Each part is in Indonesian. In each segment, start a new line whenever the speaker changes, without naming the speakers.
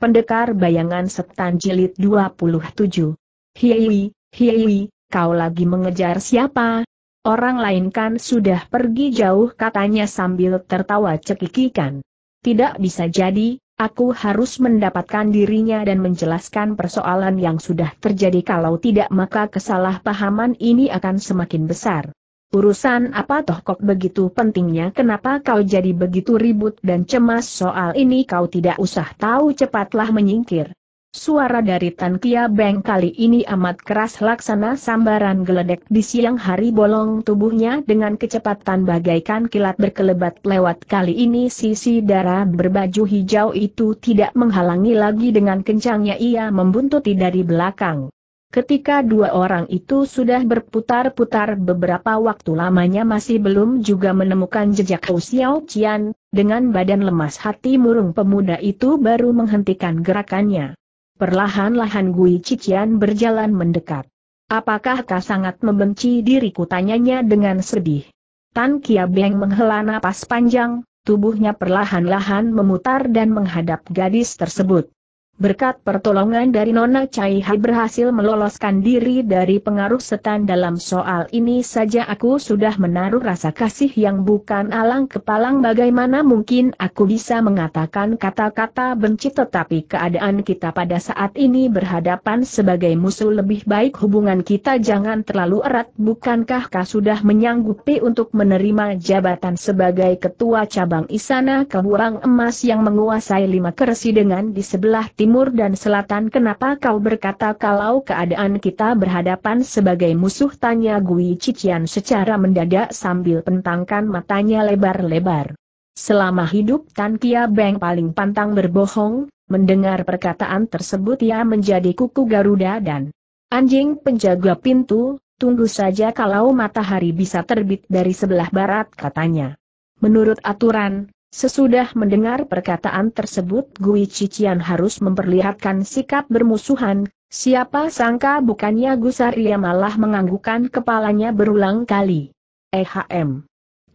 Pendekar Bayangan Setan Jilid 27. Hiwi, Hiwi, kau lagi mengejar siapa? Orang lain kan sudah pergi jauh katanya sambil tertawa cekikikan. Tidak bisa jadi, aku harus mendapatkan dirinya dan menjelaskan persoalan yang sudah terjadi kalau tidak maka kesalahpahaman ini akan semakin besar. Urusan apa toh kok begitu pentingnya kenapa kau jadi begitu ribut dan cemas soal ini kau tidak usah tahu cepatlah menyingkir. Suara dari Tan Kia Beng kali ini amat keras laksana sambaran geledek di siang hari bolong tubuhnya dengan kecepatan bagaikan kilat berkelebat lewat kali ini sisi darah berbaju hijau itu tidak menghalangi lagi dengan kencangnya ia membuntuti dari belakang. Ketika dua orang itu sudah berputar-putar beberapa waktu lamanya masih belum juga menemukan jejak Hou Xiao Qian, dengan badan lemas hati murung pemuda itu baru menghentikan gerakannya. Perlahan-lahan Gui Cician berjalan mendekat. Apakah kau sangat membenci diriku tanyanya dengan sedih. Tan Kia Beng menghela napas panjang, tubuhnya perlahan-lahan memutar dan menghadap gadis tersebut. Berkat pertolongan dari Nona Chai Hai berhasil meloloskan diri dari pengaruh setan dalam soal ini saja aku sudah menaruh rasa kasih yang bukan alang kepalang bagaimana mungkin aku bisa mengatakan kata-kata benci tetapi keadaan kita pada saat ini berhadapan sebagai musuh lebih baik hubungan kita jangan terlalu erat bukankah kau sudah menyanggupi untuk menerima jabatan sebagai ketua cabang Isana Kebuang Emas yang menguasai lima kursi dengan di sebelah tim timur dan selatan kenapa kau berkata kalau keadaan kita berhadapan sebagai musuh tanya Gui Cician secara mendadak sambil pentangkan matanya lebar-lebar. Selama hidup Tan Kia Beng paling pantang berbohong, mendengar perkataan tersebut ia menjadi kuku Garuda dan anjing penjaga pintu, tunggu saja kalau matahari bisa terbit dari sebelah barat katanya. Menurut aturan, Sesudah mendengar perkataan tersebut Gui Cician harus memperlihatkan sikap bermusuhan, siapa sangka bukannya Gusaria malah menganggukkan kepalanya berulang kali. EHM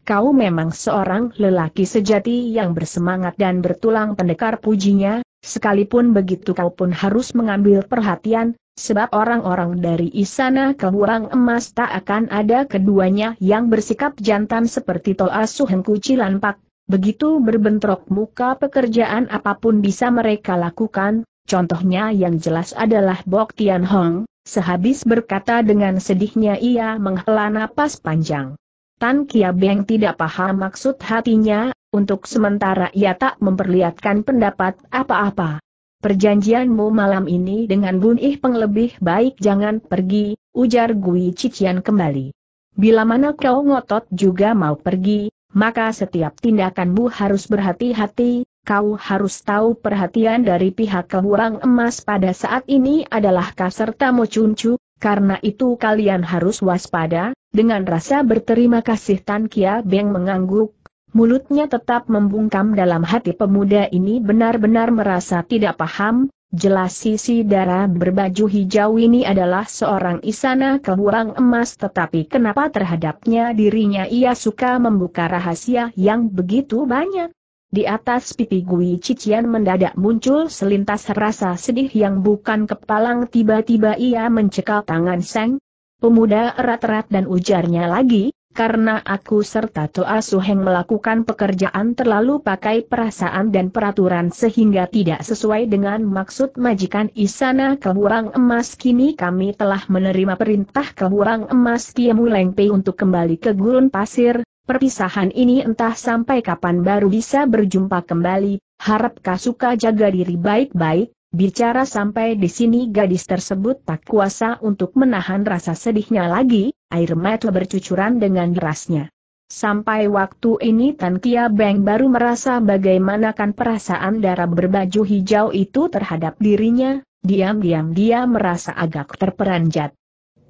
kau memang seorang lelaki sejati yang bersemangat dan bertulang pendekar pujinya, sekalipun begitu kau pun harus mengambil perhatian, sebab orang-orang dari Istana Kehurang Emas tak akan ada keduanya yang bersikap jantan seperti Toa Suhengku Cilanpak, Begitu berbentrok muka pekerjaan apapun bisa mereka lakukan, contohnya yang jelas adalah Bok Tian Hong, sehabis berkata dengan sedihnya ia menghela napas panjang. Tan Kia Beng tidak paham maksud hatinya, untuk sementara ia tak memperlihatkan pendapat apa-apa. Perjanjianmu malam ini dengan Bun Ih Peng lebih baik jangan pergi, ujar Gui Cician kembali. Bila mana kau ngotot juga mau pergi, maka setiap tindakanmu harus berhati-hati, kau harus tahu perhatian dari pihak kehurang emas pada saat ini adalah kaserta mocuncu, karena itu kalian harus waspada, dengan rasa berterima kasih Tan Kia Beng mengangguk, mulutnya tetap membungkam dalam hati pemuda ini benar-benar merasa tidak paham, Jelas sisi darah berbaju hijau ini adalah seorang isana kebuang emas tetapi kenapa terhadapnya dirinya ia suka membuka rahasia yang begitu banyak? Di atas pipi Gui Cician mendadak muncul selintas rasa sedih yang bukan kepalang tiba-tiba ia mencekal tangan Seng. Pemuda erat-erat dan ujarnya lagi, karena aku serta Toa Suheng melakukan pekerjaan terlalu pakai perasaan dan peraturan sehingga tidak sesuai dengan maksud majikan Isana Kehurang Emas kini kami telah menerima perintah Kehurang Emas Kiemu Lengpei untuk kembali ke gurun pasir, perpisahan ini entah sampai kapan baru bisa berjumpa kembali, harap suka jaga diri baik-baik, Bicara sampai di sini gadis tersebut tak kuasa untuk menahan rasa sedihnya lagi, air mata bercucuran dengan derasnya. Sampai waktu ini Tan Kia Beng baru merasa bagaimanakan perasaan darah berbaju hijau itu terhadap dirinya, diam-diam dia merasa agak terperanjat.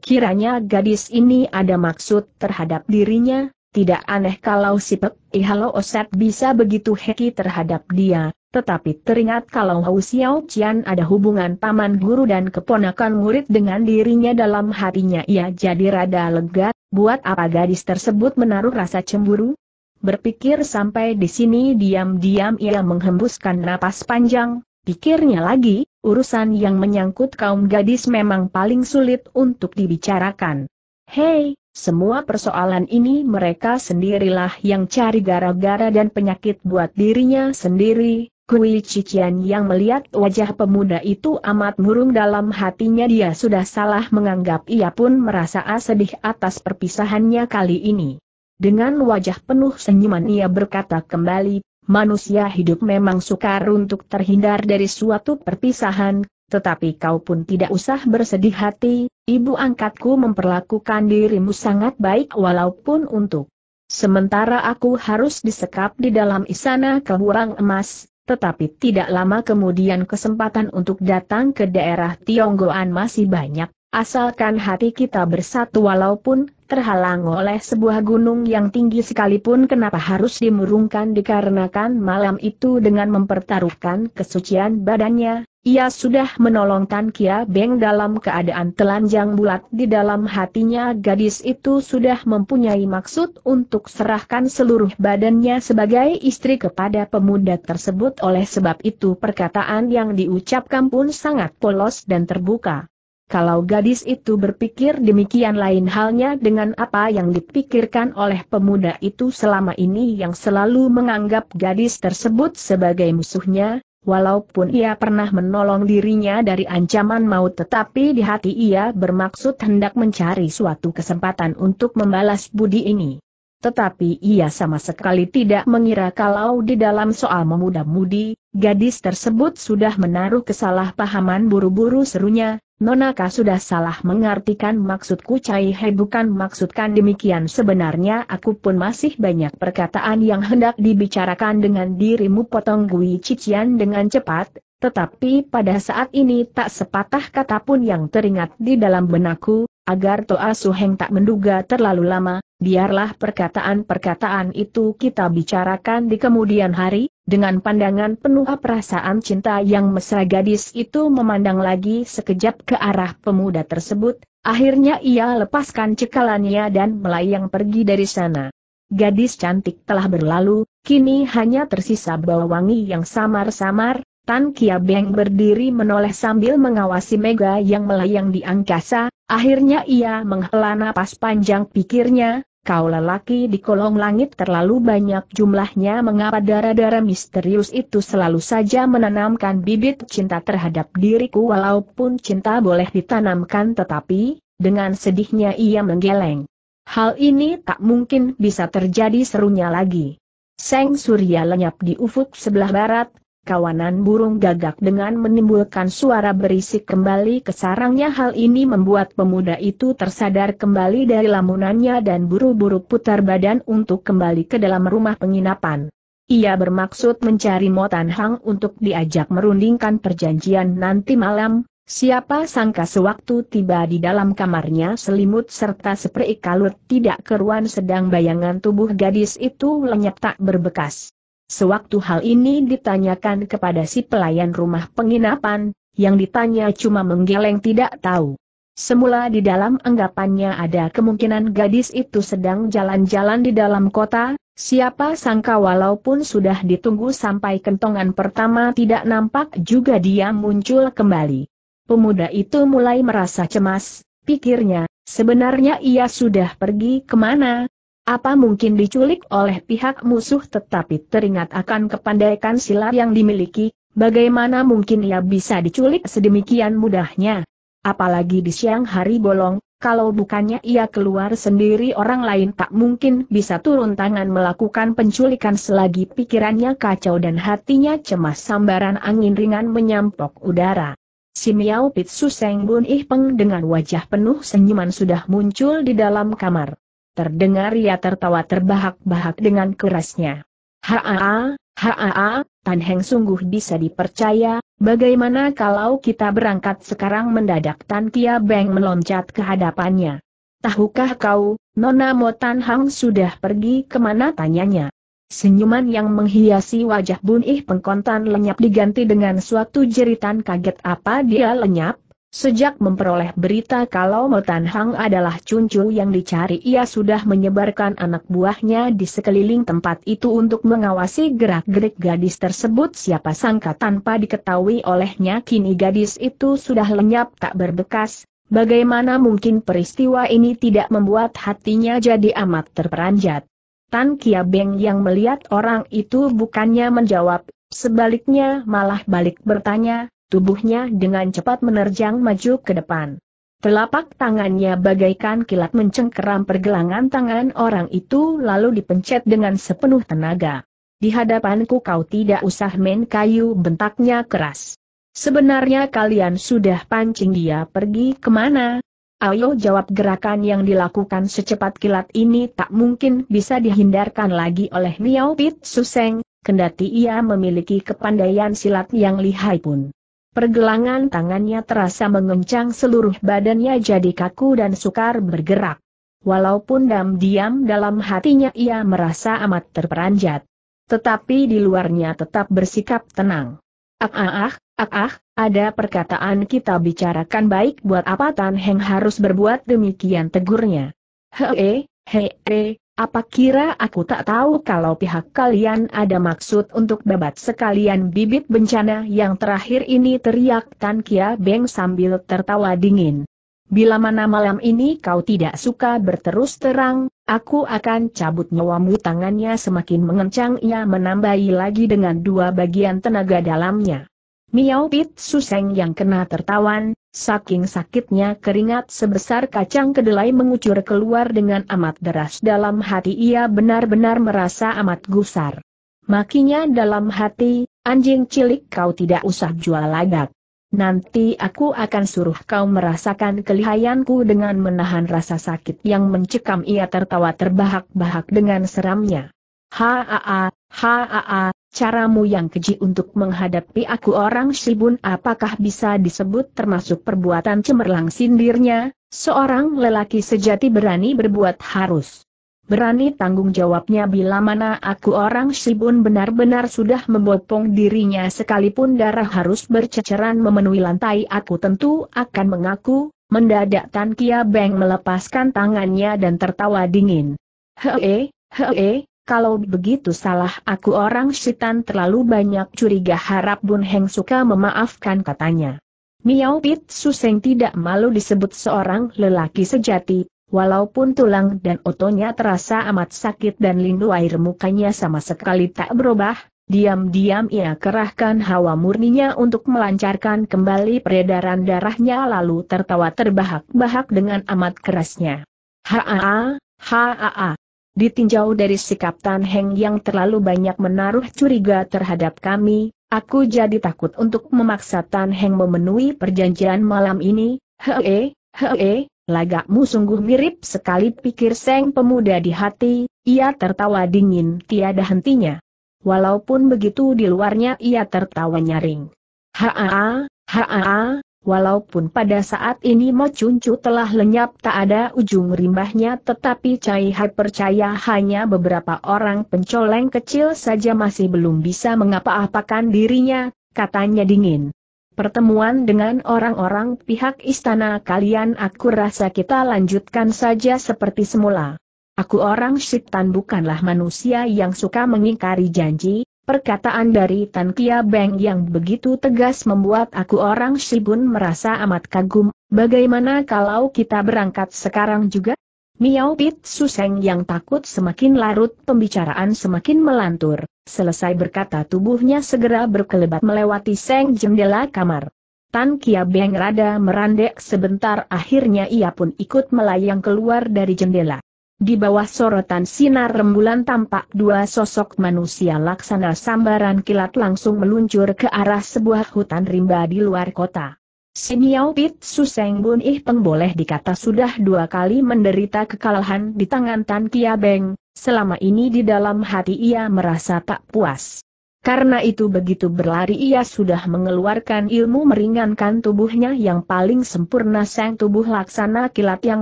Kiranya gadis ini ada maksud terhadap dirinya, tidak aneh kalau si Pek Ihalo Oset bisa begitu heki terhadap dia, tetapi teringat kalau Hou Xiao Qian ada hubungan paman guru dan keponakan murid dengan dirinya dalam hatinya ia jadi rada lega, buat apa gadis tersebut menaruh rasa cemburu? Berpikir sampai di sini diam-diam ia menghembuskan napas panjang, pikirnya lagi, urusan yang menyangkut kaum gadis memang paling sulit untuk dibicarakan. Hei, semua persoalan ini mereka sendirilah yang cari gara-gara dan penyakit buat dirinya sendiri, Kui Cikian yang melihat wajah pemuda itu amat murung dalam hatinya dia sudah salah menganggap ia pun merasa sedih atas perpisahannya kali ini. Dengan wajah penuh senyuman ia berkata kembali, manusia hidup memang sukar untuk terhindar dari suatu perpisahan, tetapi kau pun tidak usah bersedih hati, ibu angkatku memperlakukan dirimu sangat baik walaupun untuk Sementara aku harus disekap di dalam istana keburang emas, tetapi tidak lama kemudian kesempatan untuk datang ke daerah Tionggoan masih banyak, asalkan hati kita bersatu walaupun terhalang oleh sebuah gunung yang tinggi sekalipun kenapa harus dimurungkan dikarenakan malam itu dengan mempertaruhkan kesucian badannya, ia sudah menolong Tan Kia Beng dalam keadaan telanjang bulat di dalam hatinya gadis itu sudah mempunyai maksud untuk serahkan seluruh badannya sebagai istri kepada pemuda tersebut oleh sebab itu perkataan yang diucapkan pun sangat polos dan terbuka. Kalau gadis itu berpikir demikian lain halnya dengan apa yang dipikirkan oleh pemuda itu selama ini yang selalu menganggap gadis tersebut sebagai musuhnya, Walaupun ia pernah menolong dirinya dari ancaman maut tetapi di hati ia bermaksud hendak mencari suatu kesempatan untuk membalas budi ini. Tetapi ia sama sekali tidak mengira kalau di dalam soal memuda-mudi, gadis tersebut sudah menaruh kesalahpahaman buru-buru serunya, Nonaka sudah salah mengartikan maksudku Cai He bukan maksudkan demikian sebenarnya aku pun masih banyak perkataan yang hendak dibicarakan dengan dirimu potong Gui Cician dengan cepat, tetapi pada saat ini tak sepatah kata pun yang teringat di dalam benakku, agar Toa heng tak menduga terlalu lama, biarlah perkataan-perkataan itu kita bicarakan di kemudian hari, dengan pandangan penuh perasaan cinta yang mesra gadis itu memandang lagi sekejap ke arah pemuda tersebut, akhirnya ia lepaskan cekalannya dan melayang pergi dari sana. Gadis cantik telah berlalu, kini hanya tersisa bau wangi yang samar-samar, Tan Kia Beng berdiri menoleh sambil mengawasi Mega yang melayang di angkasa, akhirnya ia menghela napas panjang pikirnya, kau lelaki di kolong langit terlalu banyak jumlahnya mengapa darah-darah misterius itu selalu saja menanamkan bibit cinta terhadap diriku walaupun cinta boleh ditanamkan tetapi, dengan sedihnya ia menggeleng. Hal ini tak mungkin bisa terjadi serunya lagi. Seng Surya lenyap di ufuk sebelah barat, kawanan burung gagak dengan menimbulkan suara berisik kembali ke sarangnya hal ini membuat pemuda itu tersadar kembali dari lamunannya dan buru-buru putar badan untuk kembali ke dalam rumah penginapan. Ia bermaksud mencari Motan Hang untuk diajak merundingkan perjanjian nanti malam, Siapa sangka sewaktu tiba di dalam kamarnya selimut serta seperti kalut tidak keruan sedang bayangan tubuh gadis itu lenyap tak berbekas. Sewaktu hal ini ditanyakan kepada si pelayan rumah penginapan, yang ditanya cuma menggeleng tidak tahu. Semula di dalam anggapannya ada kemungkinan gadis itu sedang jalan-jalan di dalam kota, siapa sangka walaupun sudah ditunggu sampai kentongan pertama tidak nampak juga dia muncul kembali. Pemuda itu mulai merasa cemas, pikirnya, sebenarnya ia sudah pergi kemana, apa mungkin diculik oleh pihak musuh tetapi teringat akan kepandaikan silat yang dimiliki, bagaimana mungkin ia bisa diculik sedemikian mudahnya? Apalagi di siang hari bolong, kalau bukannya ia keluar sendiri orang lain tak mungkin bisa turun tangan melakukan penculikan selagi pikirannya kacau dan hatinya cemas sambaran angin ringan menyampok udara. Si Miao Pitsu Seng Bun Ih Peng dengan wajah penuh senyuman sudah muncul di dalam kamar terdengar ia tertawa terbahak-bahak dengan kerasnya. Haa, haa, Tan Heng sungguh bisa dipercaya, bagaimana kalau kita berangkat sekarang mendadak Tan Kia Beng meloncat ke hadapannya. Tahukah kau, Nona Mo Tan Hang sudah pergi kemana tanyanya. Senyuman yang menghiasi wajah Bun Ih pengkontan lenyap diganti dengan suatu jeritan kaget apa dia lenyap? Sejak memperoleh berita kalau Motan Hang adalah cuncu yang dicari ia sudah menyebarkan anak buahnya di sekeliling tempat itu untuk mengawasi gerak-gerik gadis tersebut siapa sangka tanpa diketahui olehnya kini gadis itu sudah lenyap tak berbekas, bagaimana mungkin peristiwa ini tidak membuat hatinya jadi amat terperanjat. Tan Kia Beng yang melihat orang itu bukannya menjawab, sebaliknya malah balik bertanya, tubuhnya dengan cepat menerjang maju ke depan. Telapak tangannya bagaikan kilat mencengkeram pergelangan tangan orang itu lalu dipencet dengan sepenuh tenaga. Di hadapanku kau tidak usah main kayu bentaknya keras. Sebenarnya kalian sudah pancing dia pergi kemana? Ayo jawab gerakan yang dilakukan secepat kilat ini tak mungkin bisa dihindarkan lagi oleh Miao Pit Suseng, kendati ia memiliki kepandaian silat yang lihai pun. Pergelangan tangannya terasa mengencang seluruh badannya jadi kaku dan sukar bergerak. Walaupun diam-diam dalam hatinya ia merasa amat terperanjat. Tetapi di luarnya tetap bersikap tenang. Ah, ah ah ah, ah ada perkataan kita bicarakan baik buat apa Tan Heng harus berbuat demikian tegurnya. Hee, hee, apa kira aku tak tahu kalau pihak kalian ada maksud untuk babat sekalian bibit bencana yang terakhir ini teriak Tan Kia Beng sambil tertawa dingin. Bila mana malam ini kau tidak suka berterus terang, aku akan cabut nyawamu tangannya semakin mengencang ia menambahi lagi dengan dua bagian tenaga dalamnya. Miao Pit Suseng yang kena tertawan, Saking sakitnya keringat sebesar kacang kedelai mengucur keluar dengan amat deras dalam hati ia benar-benar merasa amat gusar. Makinya dalam hati, anjing cilik kau tidak usah jual lagak. Nanti aku akan suruh kau merasakan kelihayanku dengan menahan rasa sakit yang mencekam ia tertawa terbahak-bahak dengan seramnya. Haa, haa, Caramu yang keji untuk menghadapi aku orang Shibun apakah bisa disebut termasuk perbuatan cemerlang sindirnya, seorang lelaki sejati berani berbuat harus. Berani tanggung jawabnya bila mana aku orang Shibun benar-benar sudah membopong dirinya sekalipun darah harus berceceran memenuhi lantai aku tentu akan mengaku, mendadak Tan Kia Beng melepaskan tangannya dan tertawa dingin. Hee, hee, kalau begitu salah aku orang setan terlalu banyak curiga harap Bun Heng suka memaafkan katanya. Miao Pit Suseng tidak malu disebut seorang lelaki sejati, walaupun tulang dan otonya terasa amat sakit dan lindu air mukanya sama sekali tak berubah, diam-diam ia kerahkan hawa murninya untuk melancarkan kembali peredaran darahnya lalu tertawa terbahak-bahak dengan amat kerasnya. Haa, haa. Ditinjau dari sikap Tan Heng yang terlalu banyak menaruh curiga terhadap kami, aku jadi takut untuk memaksa Tan Heng memenuhi perjanjian malam ini, hee, hee, lagakmu sungguh mirip sekali pikir Seng pemuda di hati, ia tertawa dingin tiada hentinya. Walaupun begitu di luarnya ia tertawa nyaring. Haa, haa, Walaupun pada saat ini Mo Cuncu telah lenyap tak ada ujung rimbahnya tetapi Cai Hai percaya hanya beberapa orang pencoleng kecil saja masih belum bisa mengapa-apakan dirinya, katanya dingin. Pertemuan dengan orang-orang pihak istana kalian aku rasa kita lanjutkan saja seperti semula. Aku orang syaitan bukanlah manusia yang suka mengingkari janji, Perkataan dari Tan Kia Beng yang begitu tegas membuat aku orang Shibun merasa amat kagum, bagaimana kalau kita berangkat sekarang juga? Miao Pit Suseng yang takut semakin larut pembicaraan semakin melantur, selesai berkata tubuhnya segera berkelebat melewati seng jendela kamar. Tan Kia Beng rada merandek sebentar akhirnya ia pun ikut melayang keluar dari jendela. Di bawah sorotan sinar rembulan tampak dua sosok manusia laksana sambaran kilat langsung meluncur ke arah sebuah hutan rimba di luar kota. Siniau Pit Suseng Bun Ih Peng boleh dikata sudah dua kali menderita kekalahan di tangan Tan Kia Beng, selama ini di dalam hati ia merasa tak puas. Karena itu begitu berlari ia sudah mengeluarkan ilmu meringankan tubuhnya yang paling sempurna sang tubuh laksana kilat yang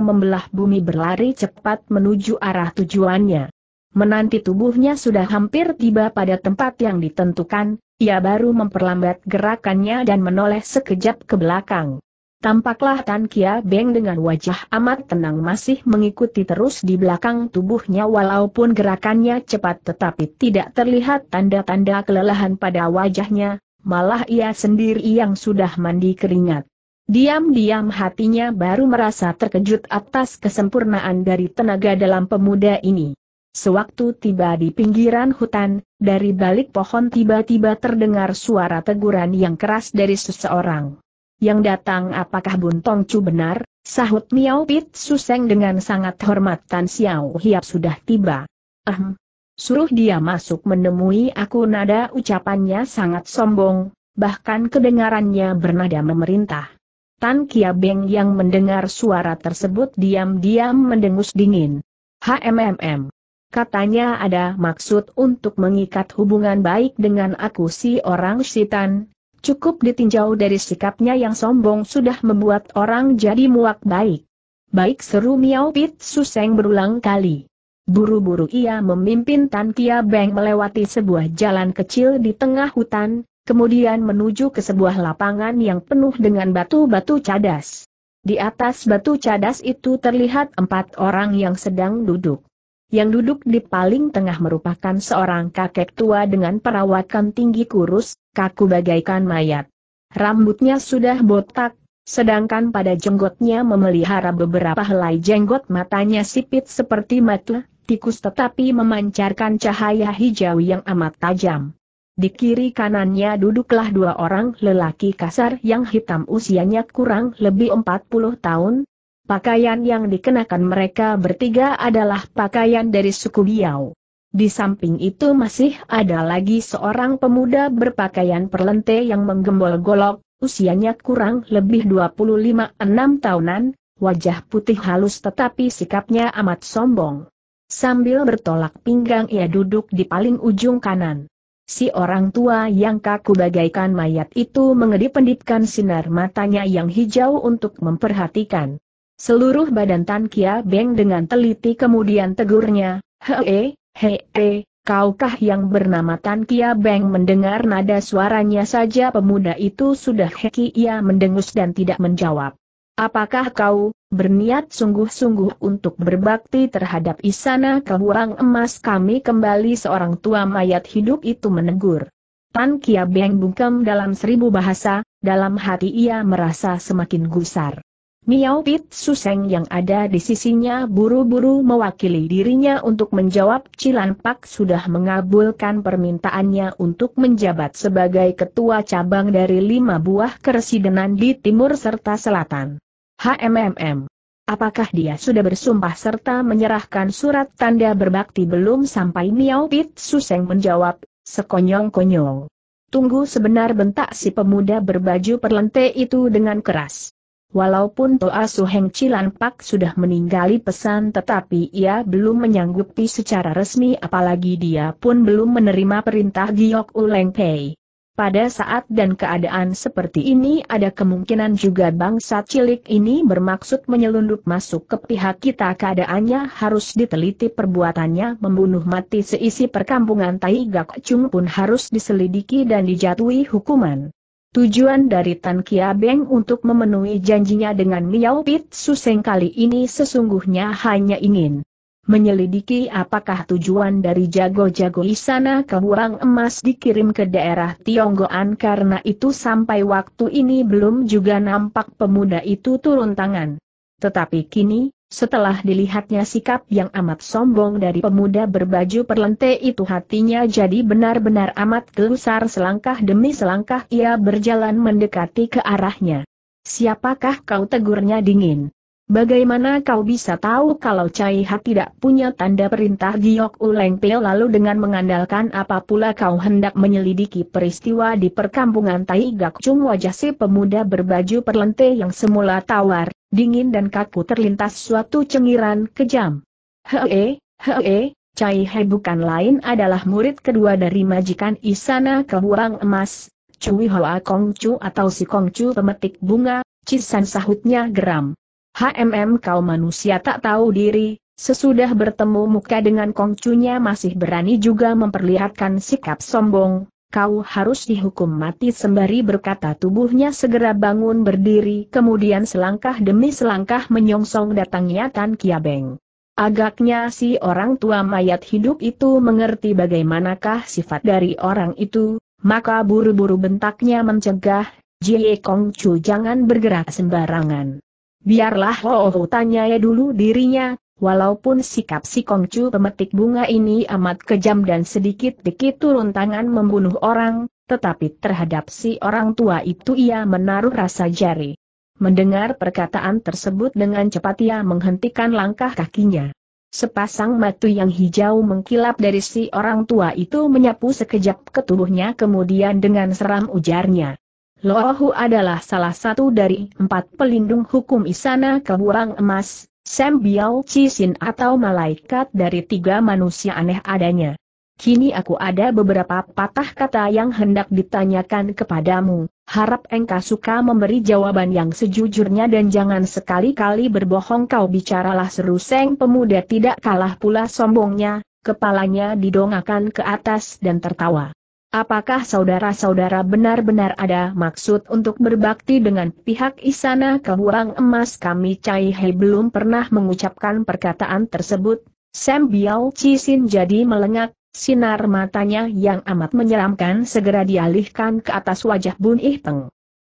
membelah bumi berlari cepat menuju arah tujuannya. Menanti tubuhnya sudah hampir tiba pada tempat yang ditentukan, ia baru memperlambat gerakannya dan menoleh sekejap ke belakang. Tampaklah Tan Kia Beng dengan wajah amat tenang masih mengikuti terus di belakang tubuhnya walaupun gerakannya cepat tetapi tidak terlihat tanda-tanda kelelahan pada wajahnya, malah ia sendiri yang sudah mandi keringat. Diam-diam hatinya baru merasa terkejut atas kesempurnaan dari tenaga dalam pemuda ini. Sewaktu tiba di pinggiran hutan, dari balik pohon tiba-tiba terdengar suara teguran yang keras dari seseorang yang datang apakah Bun Chu benar? Sahut Miao Pit Suseng dengan sangat hormat Tan Xiao Hiap sudah tiba. Ahem. Suruh dia masuk menemui aku nada ucapannya sangat sombong, bahkan kedengarannya bernada memerintah. Tan Kia Beng yang mendengar suara tersebut diam-diam mendengus dingin. HMMM. Katanya ada maksud untuk mengikat hubungan baik dengan aku si orang sitan, Cukup ditinjau dari sikapnya yang sombong sudah membuat orang jadi muak baik. Baik seru Miao Pit Suseng berulang kali. Buru-buru ia memimpin Tan Kia Beng melewati sebuah jalan kecil di tengah hutan, kemudian menuju ke sebuah lapangan yang penuh dengan batu-batu cadas. Di atas batu cadas itu terlihat empat orang yang sedang duduk. Yang duduk di paling tengah merupakan seorang kakek tua dengan perawakan tinggi kurus, kaku bagaikan mayat. Rambutnya sudah botak, sedangkan pada jenggotnya memelihara beberapa helai jenggot matanya sipit seperti mata tikus tetapi memancarkan cahaya hijau yang amat tajam. Di kiri kanannya duduklah dua orang lelaki kasar yang hitam usianya kurang lebih 40 tahun, Pakaian yang dikenakan mereka bertiga adalah pakaian dari suku Biau. Di samping itu masih ada lagi seorang pemuda berpakaian perlente yang menggembol-golok, usianya kurang lebih 25-6 tahunan, wajah putih halus tetapi sikapnya amat sombong. Sambil bertolak pinggang ia duduk di paling ujung kanan. Si orang tua yang kaku bagaikan mayat itu mengedip-endipkan sinar matanya yang hijau untuk memperhatikan. Seluruh badan Tan Kia Beng dengan teliti kemudian tegurnya, Hee, hee, kaukah yang bernama Tan Kia Beng mendengar nada suaranya saja pemuda itu sudah heki ia mendengus dan tidak menjawab. Apakah kau, berniat sungguh-sungguh untuk berbakti terhadap isana kebuang emas kami kembali seorang tua mayat hidup itu menegur. Tan Kia Beng bungkam dalam seribu bahasa, dalam hati ia merasa semakin gusar. Miao Pit Suseng yang ada di sisinya buru-buru mewakili dirinya untuk menjawab Cilanpak sudah mengabulkan permintaannya untuk menjabat sebagai ketua cabang dari lima buah keresidenan di timur serta selatan. HMMM. Apakah dia sudah bersumpah serta menyerahkan surat tanda berbakti belum sampai Miao Pit Suseng menjawab, sekonyong-konyong. Tunggu sebenar bentak si pemuda berbaju perlente itu dengan keras. Walaupun Toa Heng Cilan Pak sudah meninggali pesan tetapi ia belum menyanggupi secara resmi apalagi dia pun belum menerima perintah Giok Uleng Pei. Pada saat dan keadaan seperti ini ada kemungkinan juga bangsa cilik ini bermaksud menyelundup masuk ke pihak kita keadaannya harus diteliti perbuatannya membunuh mati seisi perkampungan Tai Gak Chung pun harus diselidiki dan dijatuhi hukuman. Tujuan dari Tan Kia Beng untuk memenuhi janjinya dengan Miao Pit Suseng kali ini sesungguhnya hanya ingin menyelidiki apakah tujuan dari jago-jago istana keburang emas dikirim ke daerah Tionggoan karena itu sampai waktu ini belum juga nampak pemuda itu turun tangan. Tetapi kini, setelah dilihatnya sikap yang amat sombong dari pemuda berbaju perlente itu hatinya jadi benar-benar amat gelusar selangkah demi selangkah ia berjalan mendekati ke arahnya. Siapakah kau tegurnya dingin? Bagaimana kau bisa tahu kalau Cai Ha tidak punya tanda perintah Giok Uleng Peo lalu dengan mengandalkan apa pula kau hendak menyelidiki peristiwa di perkampungan Tai Gak Chung wajah si pemuda berbaju perlente yang semula tawar, dingin dan kaku terlintas suatu cengiran kejam. Hee, hee, Cai He bukan lain adalah murid kedua dari majikan Isana Kebuang Emas, Cui Hoa Kong chu atau si kong chu pemetik bunga, Cisan sahutnya geram. HMM kau manusia tak tahu diri, sesudah bertemu muka dengan kong Chu-nya masih berani juga memperlihatkan sikap sombong, kau harus dihukum mati sembari berkata tubuhnya segera bangun berdiri kemudian selangkah demi selangkah menyongsong datangnya Tan Kiabeng. Agaknya si orang tua mayat hidup itu mengerti bagaimanakah sifat dari orang itu, maka buru-buru bentaknya mencegah, Jie Kong Chu jangan bergerak sembarangan. Biarlah Ho oh, tanya ya dulu dirinya, Walaupun sikap si Kongcu pemetik bunga ini amat kejam dan sedikit-dikit turun tangan membunuh orang, tetapi terhadap si orang tua itu ia menaruh rasa jari. Mendengar perkataan tersebut dengan cepat ia menghentikan langkah kakinya. Sepasang mata yang hijau mengkilap dari si orang tua itu menyapu sekejap ke tubuhnya kemudian dengan seram ujarnya. Lohu adalah salah satu dari empat pelindung hukum Isana Keburang Emas, Sam Biao Cisin atau malaikat dari tiga manusia aneh adanya. Kini aku ada beberapa patah kata yang hendak ditanyakan kepadamu, harap engkau suka memberi jawaban yang sejujurnya dan jangan sekali-kali berbohong kau bicaralah seru Seng pemuda tidak kalah pula sombongnya, kepalanya didongakan ke atas dan tertawa. Apakah saudara-saudara benar-benar ada maksud untuk berbakti dengan pihak Istana Kehuang Emas kami Cai He belum pernah mengucapkan perkataan tersebut? Sam Biao Cisin jadi melengak, sinar matanya yang amat menyeramkan segera dialihkan ke atas wajah Bun Ih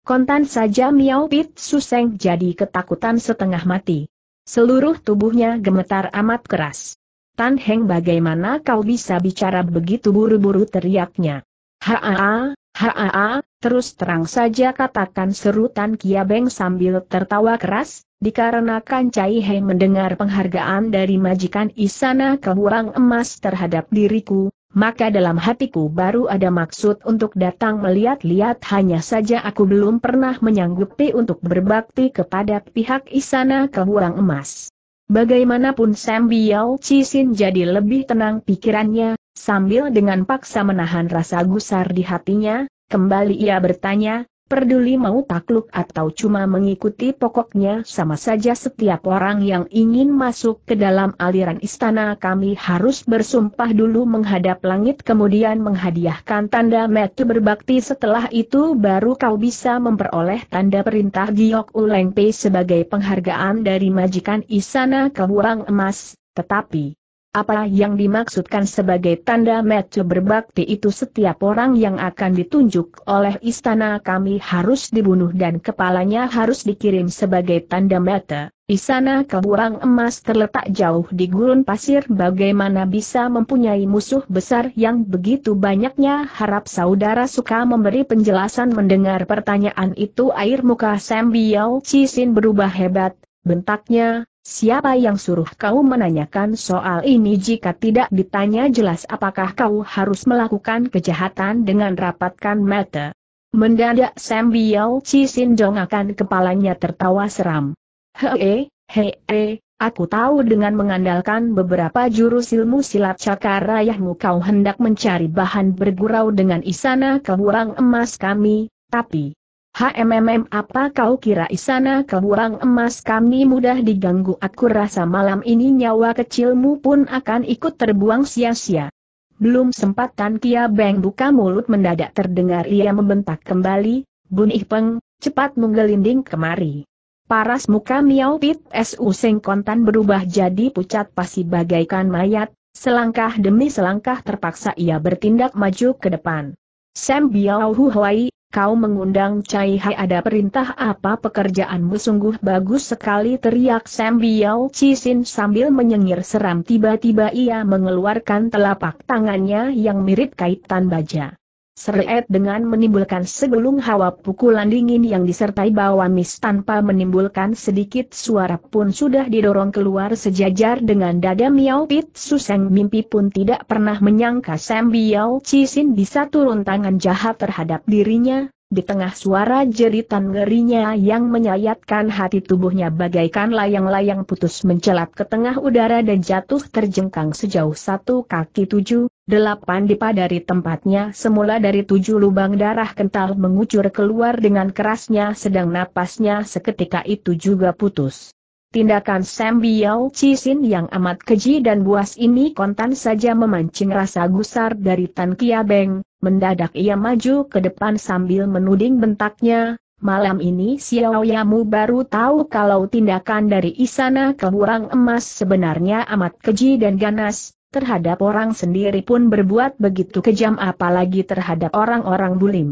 Kontan saja Miao Pit Suseng jadi ketakutan setengah mati. Seluruh tubuhnya gemetar amat keras. Tan Heng bagaimana kau bisa bicara begitu buru-buru teriaknya. Haa, haa, terus terang saja katakan serutan Kia Beng sambil tertawa keras, dikarenakan Cai Hei mendengar penghargaan dari majikan Isana Kewurang Emas terhadap diriku, maka dalam hatiku baru ada maksud untuk datang melihat-lihat hanya saja aku belum pernah menyanggupi untuk berbakti kepada pihak Isana Kewurang Emas. Bagaimanapun Sam Biao Cisin jadi lebih tenang pikirannya, Sambil dengan paksa menahan rasa gusar di hatinya, kembali ia bertanya, peduli mau takluk atau cuma mengikuti pokoknya sama saja setiap orang yang ingin masuk ke dalam aliran istana kami harus bersumpah dulu menghadap langit kemudian menghadiahkan tanda metu berbakti setelah itu baru kau bisa memperoleh tanda perintah Giok Uleng sebagai penghargaan dari majikan istana kebuang emas, tetapi... Apa yang dimaksudkan sebagai tanda metu berbakti itu setiap orang yang akan ditunjuk oleh istana kami harus dibunuh dan kepalanya harus dikirim sebagai tanda metu. Istana keburang emas terletak jauh di gurun pasir bagaimana bisa mempunyai musuh besar yang begitu banyaknya harap saudara suka memberi penjelasan mendengar pertanyaan itu air muka Sam Biao Cisin berubah hebat, bentaknya, Siapa yang suruh kau menanyakan soal ini jika tidak ditanya jelas apakah kau harus melakukan kejahatan dengan rapatkan mata? Mendadak Sam Biao Sindong akan kepalanya tertawa seram. Hee, hee, aku tahu dengan mengandalkan beberapa jurus ilmu silat cakarayahmu kau hendak mencari bahan bergurau dengan isana keburang emas kami, tapi, HMMM apa kau kira isana kebuang emas kami mudah diganggu aku rasa malam ini nyawa kecilmu pun akan ikut terbuang sia-sia. Belum sempat Tan Kia Beng buka mulut mendadak terdengar ia membentak kembali, ih Peng, cepat menggelinding kemari. Paras muka Miao Pit Su Seng Kontan berubah jadi pucat pasi bagaikan mayat, selangkah demi selangkah terpaksa ia bertindak maju ke depan. Sam Biao Hu Huai, Kau mengundang Cai Hai ada perintah apa pekerjaanmu sungguh bagus sekali teriak Sam Biao Cisin sambil menyengir seram tiba-tiba ia mengeluarkan telapak tangannya yang mirip kaitan baja. Seret dengan menimbulkan segelung hawa pukulan dingin yang disertai bawa mis tanpa menimbulkan sedikit suara pun sudah didorong keluar sejajar dengan dada Miao Pit Suseng mimpi pun tidak pernah menyangka Sam Biao Cisin bisa turun tangan jahat terhadap dirinya, di tengah suara jeritan ngerinya yang menyayatkan hati tubuhnya bagaikan layang-layang putus mencelat ke tengah udara dan jatuh terjengkang sejauh satu kaki tujuh, Delapan dipa dari tempatnya semula dari tujuh lubang darah kental mengucur keluar dengan kerasnya sedang napasnya seketika itu juga putus. Tindakan Sam Biao Cisin yang amat keji dan buas ini kontan saja memancing rasa gusar dari Tan Kia Beng, mendadak ia maju ke depan sambil menuding bentaknya, malam ini Xiao Yamu baru tahu kalau tindakan dari Isana Keburang Emas sebenarnya amat keji dan ganas, terhadap orang sendiri pun berbuat begitu kejam apalagi terhadap orang-orang bulim.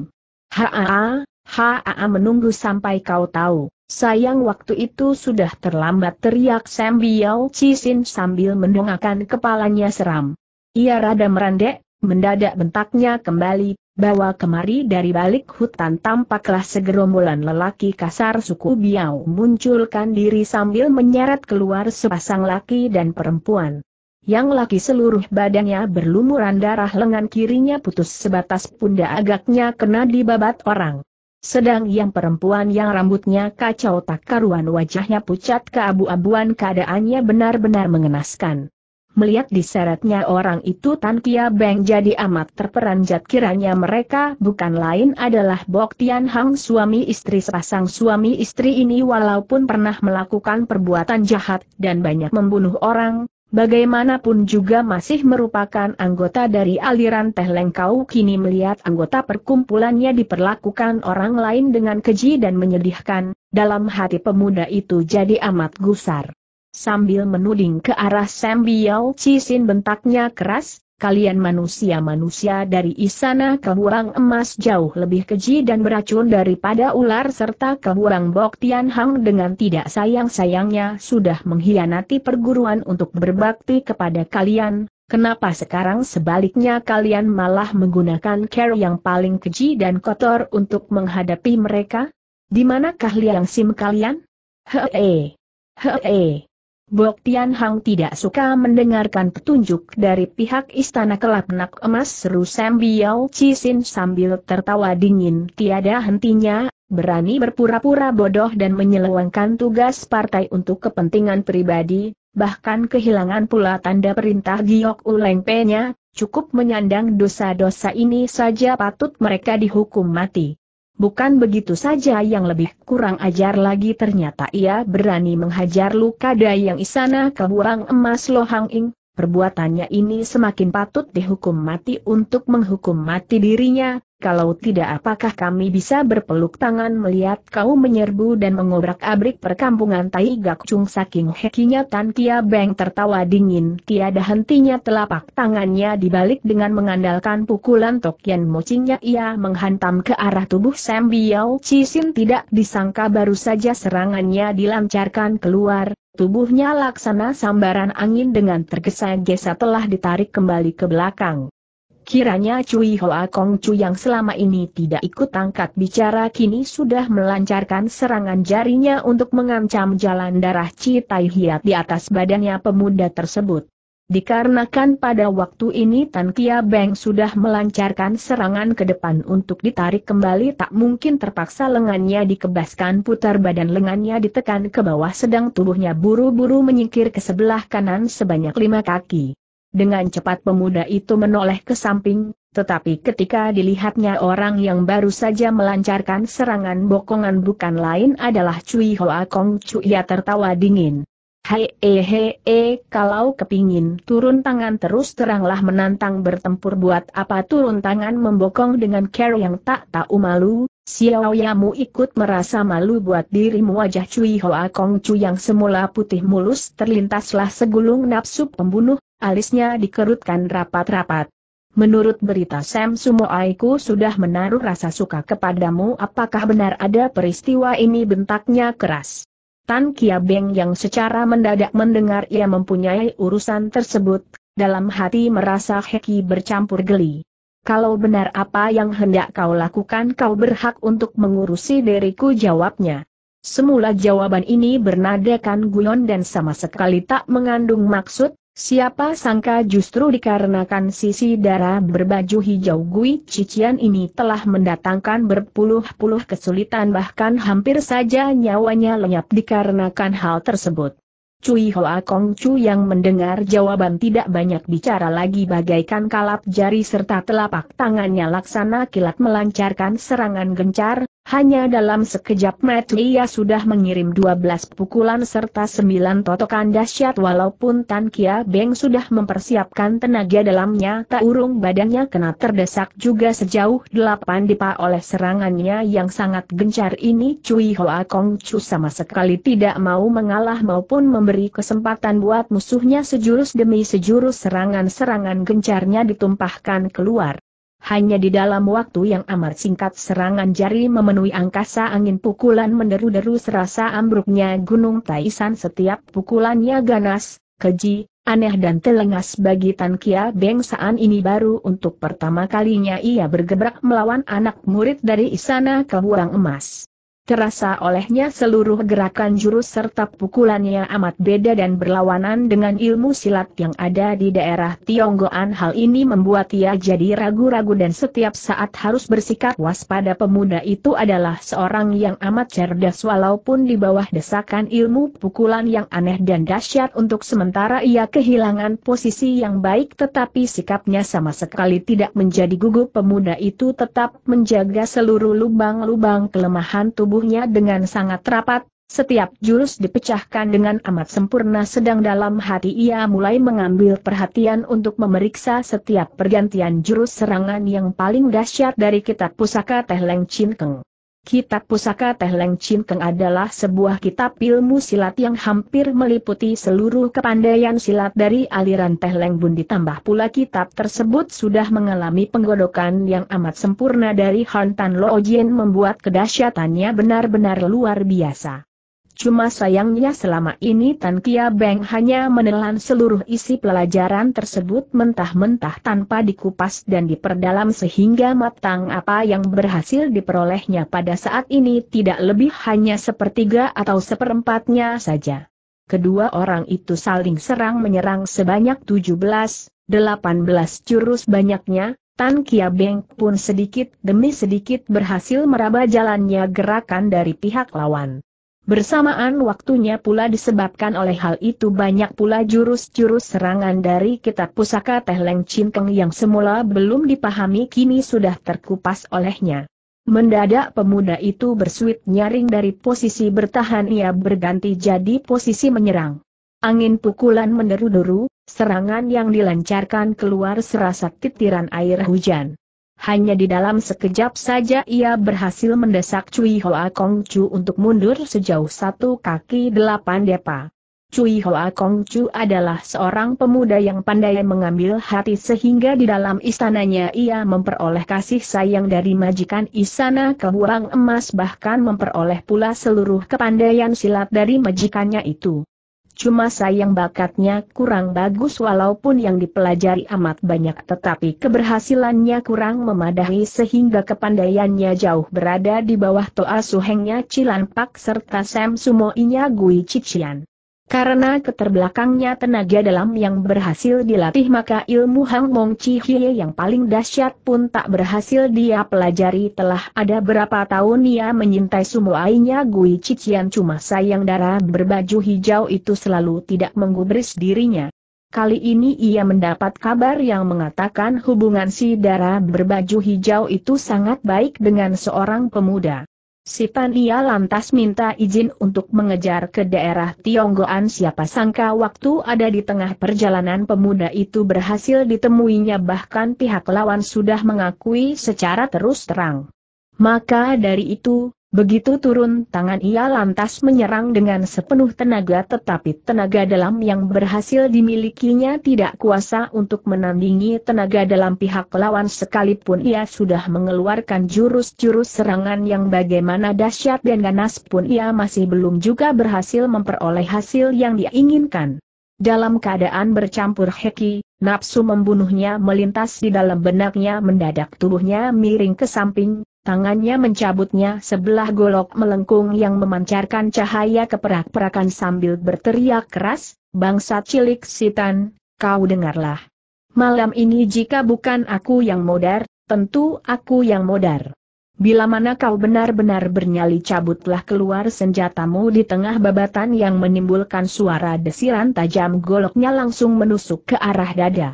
Haa, haa menunggu sampai kau tahu, sayang waktu itu sudah terlambat teriak Sam Cisin sambil mendongakkan kepalanya seram. Ia rada merendek, mendadak bentaknya kembali, bawa kemari dari balik hutan tampaklah segerombolan lelaki kasar suku Biao munculkan diri sambil menyeret keluar sepasang laki dan perempuan. Yang laki seluruh badannya berlumuran darah lengan kirinya putus sebatas pundak agaknya kena dibabat orang. Sedang yang perempuan yang rambutnya kacau tak karuan wajahnya pucat keabu-abuan keadaannya benar-benar mengenaskan. Melihat diseretnya orang itu Tan Kia Beng jadi amat terperanjat kiranya mereka bukan lain adalah Bok Tian Hang suami istri sepasang suami istri ini walaupun pernah melakukan perbuatan jahat dan banyak membunuh orang, bagaimanapun juga masih merupakan anggota dari aliran Teh Lengkau kini melihat anggota perkumpulannya diperlakukan orang lain dengan keji dan menyedihkan, dalam hati pemuda itu jadi amat gusar. Sambil menuding ke arah Sam Biao Cisin bentaknya keras, kalian manusia-manusia dari istana kehurang emas jauh lebih keji dan beracun daripada ular serta kehurang Bok Tian Hang dengan tidak sayang-sayangnya sudah mengkhianati perguruan untuk berbakti kepada kalian, kenapa sekarang sebaliknya kalian malah menggunakan care yang paling keji dan kotor untuk menghadapi mereka? Di manakah liang sim kalian? Hee! Hee! Bok Tian Hang tidak suka mendengarkan petunjuk dari pihak istana kelapnak emas seru Sam Cisin sambil tertawa dingin tiada hentinya, berani berpura-pura bodoh dan menyelewengkan tugas partai untuk kepentingan pribadi, bahkan kehilangan pula tanda perintah Giok Uleng P-nya, cukup menyandang dosa-dosa ini saja patut mereka dihukum mati. Bukan begitu saja yang lebih kurang ajar lagi ternyata ia berani menghajar luka dayang isana ke buang emas Lohang Ing. Perbuatannya ini semakin patut dihukum mati untuk menghukum mati dirinya, kalau tidak apakah kami bisa berpeluk tangan melihat kau menyerbu dan mengobrak-abrik perkampungan Tai Chung saking hekinya Tan Kia Beng tertawa dingin tiada hentinya telapak tangannya dibalik dengan mengandalkan pukulan Tokian Mocingnya ia menghantam ke arah tubuh Sam Biao Cisin tidak disangka baru saja serangannya dilancarkan keluar, tubuhnya laksana sambaran angin dengan tergesa-gesa telah ditarik kembali ke belakang. Kiranya Cui Hoa Kong Cu yang selama ini tidak ikut angkat bicara kini sudah melancarkan serangan jarinya untuk mengancam jalan darah Citai Hiat di atas badannya pemuda tersebut. Dikarenakan pada waktu ini Tan Kia Beng sudah melancarkan serangan ke depan untuk ditarik kembali tak mungkin terpaksa lengannya dikebaskan putar badan lengannya ditekan ke bawah sedang tubuhnya buru-buru menyingkir ke sebelah kanan sebanyak lima kaki. Dengan cepat pemuda itu menoleh ke samping, tetapi ketika dilihatnya orang yang baru saja melancarkan serangan bokongan bukan lain adalah Cui Hoa Kong Ya tertawa dingin. Hei he he kalau kepingin turun tangan terus teranglah menantang bertempur buat apa turun tangan membokong dengan care yang tak tahu malu, Xiao Yamu ikut merasa malu buat dirimu wajah Cui Hoa Kong Cu yang semula putih mulus terlintaslah segulung nafsu pembunuh, Alisnya dikerutkan rapat-rapat. Menurut berita Sam Sumo Aiku sudah menaruh rasa suka kepadamu apakah benar ada peristiwa ini bentaknya keras. Tan Kia Beng yang secara mendadak mendengar ia mempunyai urusan tersebut, dalam hati merasa Heki bercampur geli. Kalau benar apa yang hendak kau lakukan kau berhak untuk mengurusi diriku jawabnya. Semula jawaban ini bernadakan guyon dan sama sekali tak mengandung maksud, Siapa sangka justru dikarenakan sisi darah berbaju hijau Gui Cician ini telah mendatangkan berpuluh-puluh kesulitan bahkan hampir saja nyawanya lenyap dikarenakan hal tersebut. Cui Hoa Kong Chu yang mendengar jawaban tidak banyak bicara lagi bagaikan kalap jari serta telapak tangannya laksana kilat melancarkan serangan gencar, hanya dalam sekejap mata ia sudah mengirim dua belas pukulan serta sembilan totokan dahsyat walaupun Tan Kia Beng sudah mempersiapkan tenaga dalamnya tak urung badannya kena terdesak juga sejauh delapan dipa oleh serangannya yang sangat gencar ini Cui Hoa Kong Chu sama sekali tidak mau mengalah maupun memberi kesempatan buat musuhnya sejurus demi sejurus serangan-serangan gencarnya ditumpahkan keluar. Hanya di dalam waktu yang amat singkat serangan jari memenuhi angkasa angin pukulan menderu-deru serasa ambruknya gunung Taisan setiap pukulannya ganas, keji, aneh dan telengas bagi Tan Kia Beng saat ini baru untuk pertama kalinya ia bergebrak melawan anak murid dari Istana Kehuang Emas. Terasa olehnya seluruh gerakan jurus serta pukulannya amat beda dan berlawanan dengan ilmu silat yang ada di daerah Tionggoan. Hal ini membuat ia jadi ragu-ragu dan setiap saat harus bersikap waspada. Pemuda itu adalah seorang yang amat cerdas walaupun di bawah desakan ilmu pukulan yang aneh dan dahsyat. Untuk sementara ia kehilangan posisi yang baik tetapi sikapnya sama sekali tidak menjadi gugup. Pemuda itu tetap menjaga seluruh lubang-lubang kelemahan tubuh tubuhnya dengan sangat rapat, setiap jurus dipecahkan dengan amat sempurna sedang dalam hati ia mulai mengambil perhatian untuk memeriksa setiap pergantian jurus serangan yang paling dahsyat dari kitab pusaka Teh Leng Chin Keng. Kitab Pusaka Teh Leng Chin Keng adalah sebuah kitab ilmu silat yang hampir meliputi seluruh kepandaian silat dari aliran Teh Leng Bun ditambah pula kitab tersebut sudah mengalami penggodokan yang amat sempurna dari Han Tan Lo Jin membuat kedahsyatannya benar-benar luar biasa. Cuma sayangnya selama ini Tan Kia Beng hanya menelan seluruh isi pelajaran tersebut mentah-mentah tanpa dikupas dan diperdalam sehingga matang apa yang berhasil diperolehnya pada saat ini tidak lebih hanya sepertiga atau seperempatnya saja. Kedua orang itu saling serang-menyerang sebanyak 17, 18 jurus banyaknya, Tan Kia Beng pun sedikit demi sedikit berhasil meraba jalannya gerakan dari pihak lawan. Bersamaan waktunya pula disebabkan oleh hal itu banyak pula jurus-jurus serangan dari kitab pusaka Teh Leng Cinkeng yang semula belum dipahami kini sudah terkupas olehnya. Mendadak pemuda itu bersuit nyaring dari posisi bertahan ia berganti jadi posisi menyerang. Angin pukulan meneru deru serangan yang dilancarkan keluar serasa titiran air hujan. Hanya di dalam sekejap saja ia berhasil mendesak Cui Hoa Kong Chu untuk mundur sejauh satu kaki delapan depa. Cui Hoa Kong Chu adalah seorang pemuda yang pandai mengambil hati sehingga di dalam istananya ia memperoleh kasih sayang dari majikan istana kehurang emas bahkan memperoleh pula seluruh kepandaian silat dari majikannya itu. Cuma sayang bakatnya kurang bagus walaupun yang dipelajari amat banyak tetapi keberhasilannya kurang memadahi sehingga kepandaiannya jauh berada di bawah Toa Suhengnya Cilanpak serta Sam Sumoinya Gui Cician. Karena keterbelakangnya tenaga dalam yang berhasil dilatih maka ilmu Hang Mong Chi Hie yang paling dahsyat pun tak berhasil dia pelajari telah ada berapa tahun ia menyintai semua sumuainya Gui Cician cuma sayang darah berbaju hijau itu selalu tidak menggubris dirinya. Kali ini ia mendapat kabar yang mengatakan hubungan si darah berbaju hijau itu sangat baik dengan seorang pemuda. Si Pania lantas minta izin untuk mengejar ke daerah Tionggoan siapa sangka waktu ada di tengah perjalanan pemuda itu berhasil ditemuinya bahkan pihak lawan sudah mengakui secara terus terang. Maka dari itu, Begitu turun tangan ia lantas menyerang dengan sepenuh tenaga tetapi tenaga dalam yang berhasil dimilikinya tidak kuasa untuk menandingi tenaga dalam pihak lawan sekalipun ia sudah mengeluarkan jurus-jurus serangan yang bagaimana dahsyat dan ganas pun ia masih belum juga berhasil memperoleh hasil yang diinginkan. Dalam keadaan bercampur heki, nafsu membunuhnya melintas di dalam benaknya mendadak tubuhnya miring ke samping, Tangannya mencabutnya sebelah golok melengkung yang memancarkan cahaya keperak-perakan sambil berteriak keras, bangsa cilik sitan, kau dengarlah. Malam ini jika bukan aku yang modar, tentu aku yang modar. Bila mana kau benar-benar bernyali cabutlah keluar senjatamu di tengah babatan yang menimbulkan suara desiran tajam goloknya langsung menusuk ke arah dada.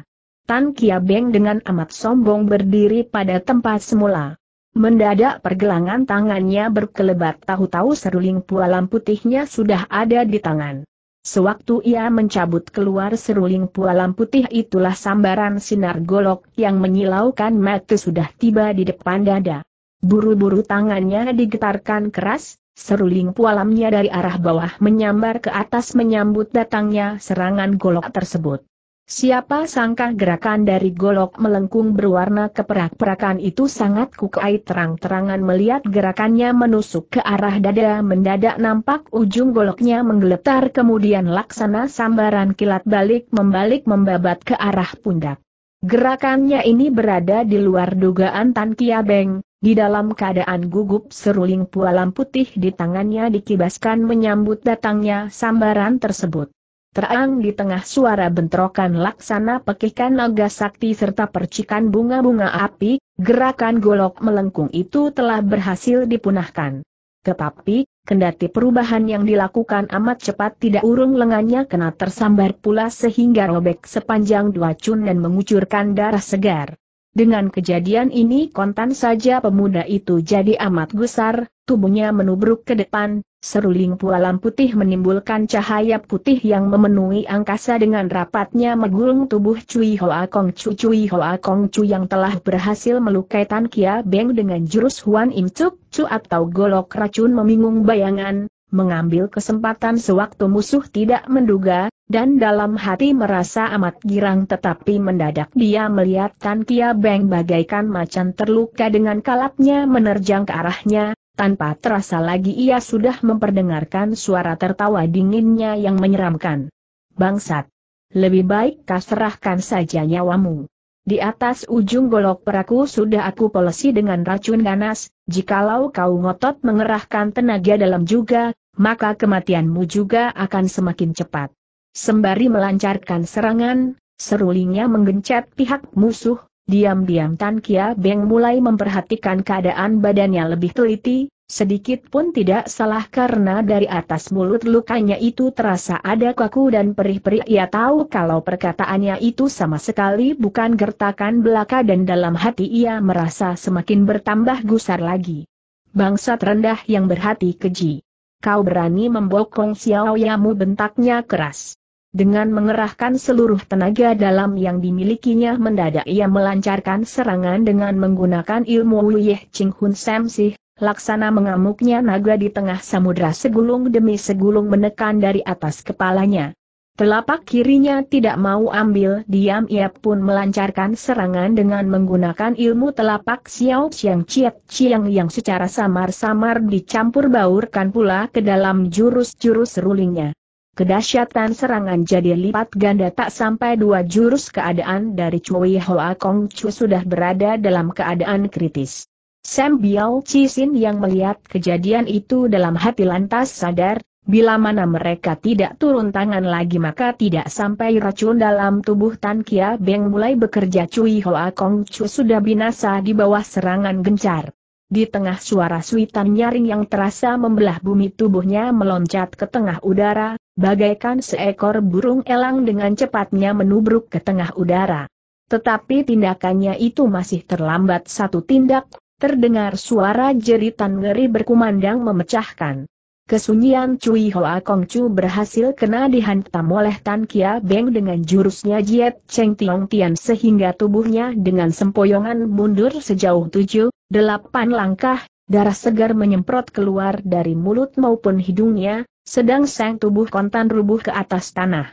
Tan Kia Beng dengan amat sombong berdiri pada tempat semula. Mendadak pergelangan tangannya berkelebat tahu-tahu seruling pualam putihnya sudah ada di tangan. Sewaktu ia mencabut keluar seruling pualam putih itulah sambaran sinar golok yang menyilaukan mata sudah tiba di depan dada. Buru-buru tangannya digetarkan keras, seruling pualamnya dari arah bawah menyambar ke atas menyambut datangnya serangan golok tersebut. Siapa sangka gerakan dari golok melengkung berwarna keperak-perakan itu sangat kukai terang-terangan melihat gerakannya menusuk ke arah dada mendadak nampak ujung goloknya menggeletar kemudian laksana sambaran kilat balik membalik membabat ke arah pundak. Gerakannya ini berada di luar dugaan Tan Kia Beng, di dalam keadaan gugup seruling pualam putih di tangannya dikibaskan menyambut datangnya sambaran tersebut. Terang di tengah suara bentrokan laksana pekikan naga sakti serta percikan bunga-bunga api, gerakan golok melengkung itu telah berhasil dipunahkan. Tetapi, kendati perubahan yang dilakukan amat cepat tidak urung lengannya kena tersambar pula sehingga robek sepanjang dua cun dan mengucurkan darah segar. Dengan kejadian ini kontan saja pemuda itu jadi amat gusar, tubuhnya menubruk ke depan, Seruling pualam putih menimbulkan cahaya putih yang memenuhi angkasa dengan rapatnya menggulung tubuh Cui Hoa Kong Cu Cui Hoa Kong Cu yang telah berhasil melukai Tan Kia Beng dengan jurus Huan Im Cuk Cu atau golok racun memingung bayangan, mengambil kesempatan sewaktu musuh tidak menduga, dan dalam hati merasa amat girang tetapi mendadak dia melihat Tan Kia Beng bagaikan macan terluka dengan kalapnya menerjang ke arahnya, tanpa terasa lagi ia sudah memperdengarkan suara tertawa dinginnya yang menyeramkan. Bangsat! Lebih baik kau serahkan saja nyawamu. Di atas ujung golok peraku sudah aku polesi dengan racun ganas, jikalau kau ngotot mengerahkan tenaga dalam juga, maka kematianmu juga akan semakin cepat. Sembari melancarkan serangan, serulingnya menggencet pihak musuh, Diam-diam Tan Kia Beng mulai memperhatikan keadaan badannya lebih teliti, sedikit pun tidak salah karena dari atas mulut lukanya itu terasa ada kaku dan perih-perih. Ia tahu kalau perkataannya itu sama sekali bukan gertakan belaka dan dalam hati ia merasa semakin bertambah gusar lagi. Bangsat rendah yang berhati keji. Kau berani membokong Xiao Yamu bentaknya keras. Dengan mengerahkan seluruh tenaga dalam yang dimilikinya mendadak ia melancarkan serangan dengan menggunakan ilmu Wuyeh Ching Hun Sam Sih, laksana mengamuknya naga di tengah samudra segulung demi segulung menekan dari atas kepalanya. Telapak kirinya tidak mau ambil diam ia pun melancarkan serangan dengan menggunakan ilmu telapak Xiao Xiang Chiat Chiang yang secara samar-samar dicampur baurkan pula ke dalam jurus-jurus rulingnya. Kedahsyatan serangan jadi lipat ganda tak sampai dua jurus keadaan dari Cui Hoa Kong Chu sudah berada dalam keadaan kritis. Sam Biao Cisin yang melihat kejadian itu dalam hati lantas sadar, bila mana mereka tidak turun tangan lagi maka tidak sampai racun dalam tubuh Tan Kia Beng mulai bekerja Cui Hoa Kong Chu sudah binasa di bawah serangan gencar. Di tengah suara suitan nyaring yang terasa membelah bumi tubuhnya meloncat ke tengah udara, bagaikan seekor burung elang dengan cepatnya menubruk ke tengah udara. Tetapi tindakannya itu masih terlambat satu tindak, terdengar suara jeritan ngeri berkumandang memecahkan. Kesunyian Cui Hoa Chu berhasil kena dihantam oleh Tan Kia Beng dengan jurusnya Jiet Cheng Tiong Tian sehingga tubuhnya dengan sempoyongan mundur sejauh tujuh, Delapan langkah, darah segar menyemprot keluar dari mulut maupun hidungnya, sedang sang tubuh kontan rubuh ke atas tanah.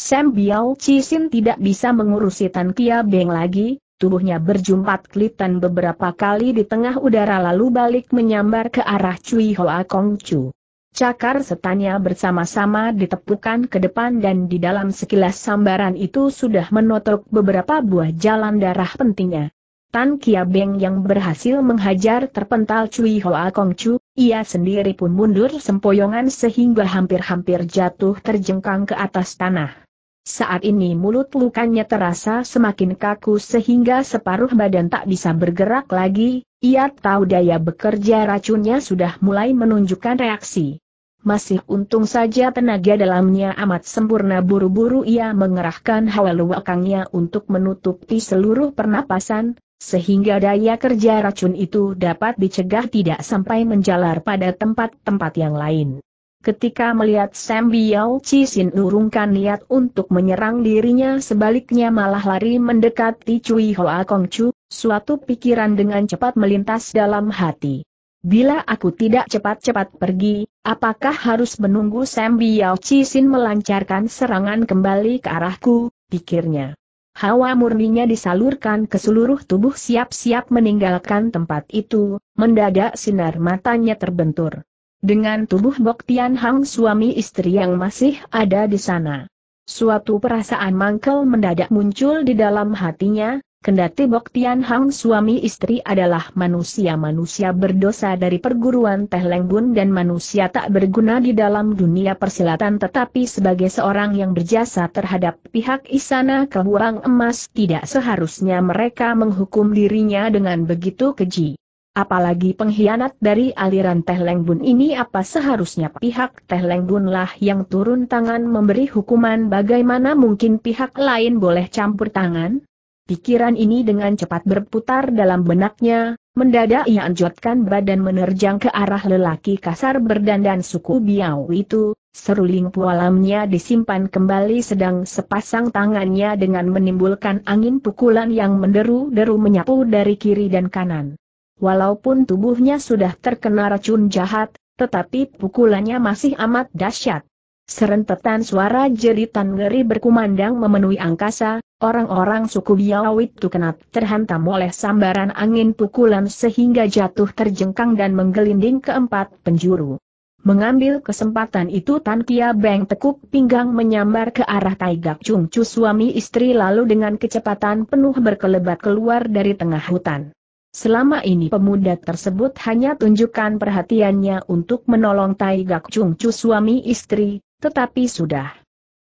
Sam Biao Cixin tidak bisa mengurusi Tan Kia Beng lagi, tubuhnya berjumpat kelitan beberapa kali di tengah udara lalu balik menyambar ke arah Cui Hoa Kong Chu. Cakar setannya bersama-sama ditepukan ke depan dan di dalam sekilas sambaran itu sudah menotok beberapa buah jalan darah pentingnya. Tan Kia Beng yang berhasil menghajar terpental Cui Hoa Kong Chu, ia sendiri pun mundur sempoyongan sehingga hampir-hampir jatuh terjengkang ke atas tanah. Saat ini mulut lukanya terasa semakin kaku sehingga separuh badan tak bisa bergerak lagi, ia tahu daya bekerja racunnya sudah mulai menunjukkan reaksi. Masih untung saja tenaga dalamnya amat sempurna buru-buru ia mengerahkan hawa luakangnya untuk menutupi seluruh pernapasan, sehingga daya kerja racun itu dapat dicegah tidak sampai menjalar pada tempat-tempat yang lain. Ketika melihat Sam Biao Sin urungkan niat untuk menyerang dirinya sebaliknya malah lari mendekati Cui Hoa Kong Chu, suatu pikiran dengan cepat melintas dalam hati. Bila aku tidak cepat-cepat pergi, apakah harus menunggu Sam Biao Sin melancarkan serangan kembali ke arahku, pikirnya hawa murninya disalurkan ke seluruh tubuh siap-siap meninggalkan tempat itu, mendadak sinar matanya terbentur. Dengan tubuh Bok Tian Hang suami istri yang masih ada di sana. Suatu perasaan mangkel mendadak muncul di dalam hatinya, Kendati Bok Tian Hang suami istri adalah manusia-manusia berdosa dari perguruan Teh Leng Bun dan manusia tak berguna di dalam dunia persilatan tetapi sebagai seorang yang berjasa terhadap pihak Isana Kehurang Emas tidak seharusnya mereka menghukum dirinya dengan begitu keji. Apalagi pengkhianat dari aliran Teh Leng Bun ini apa seharusnya pihak Teh Bun lah yang turun tangan memberi hukuman bagaimana mungkin pihak lain boleh campur tangan? Pikiran ini dengan cepat berputar dalam benaknya, mendadak ia anjotkan badan menerjang ke arah lelaki kasar berdandan suku Biau itu, seruling pualamnya disimpan kembali sedang sepasang tangannya dengan menimbulkan angin pukulan yang menderu-deru menyapu dari kiri dan kanan. Walaupun tubuhnya sudah terkena racun jahat, tetapi pukulannya masih amat dahsyat. Serentetan suara jeritan ngeri berkumandang memenuhi angkasa, orang-orang suku Biau itu kena terhantam oleh sambaran angin pukulan sehingga jatuh terjengkang dan menggelinding ke empat penjuru. Mengambil kesempatan itu Tan Kia Beng tekuk pinggang menyambar ke arah Taigak Chung Chu suami istri lalu dengan kecepatan penuh berkelebat keluar dari tengah hutan. Selama ini pemuda tersebut hanya tunjukkan perhatiannya untuk menolong Tai Gak Chung Chu suami istri, tetapi sudah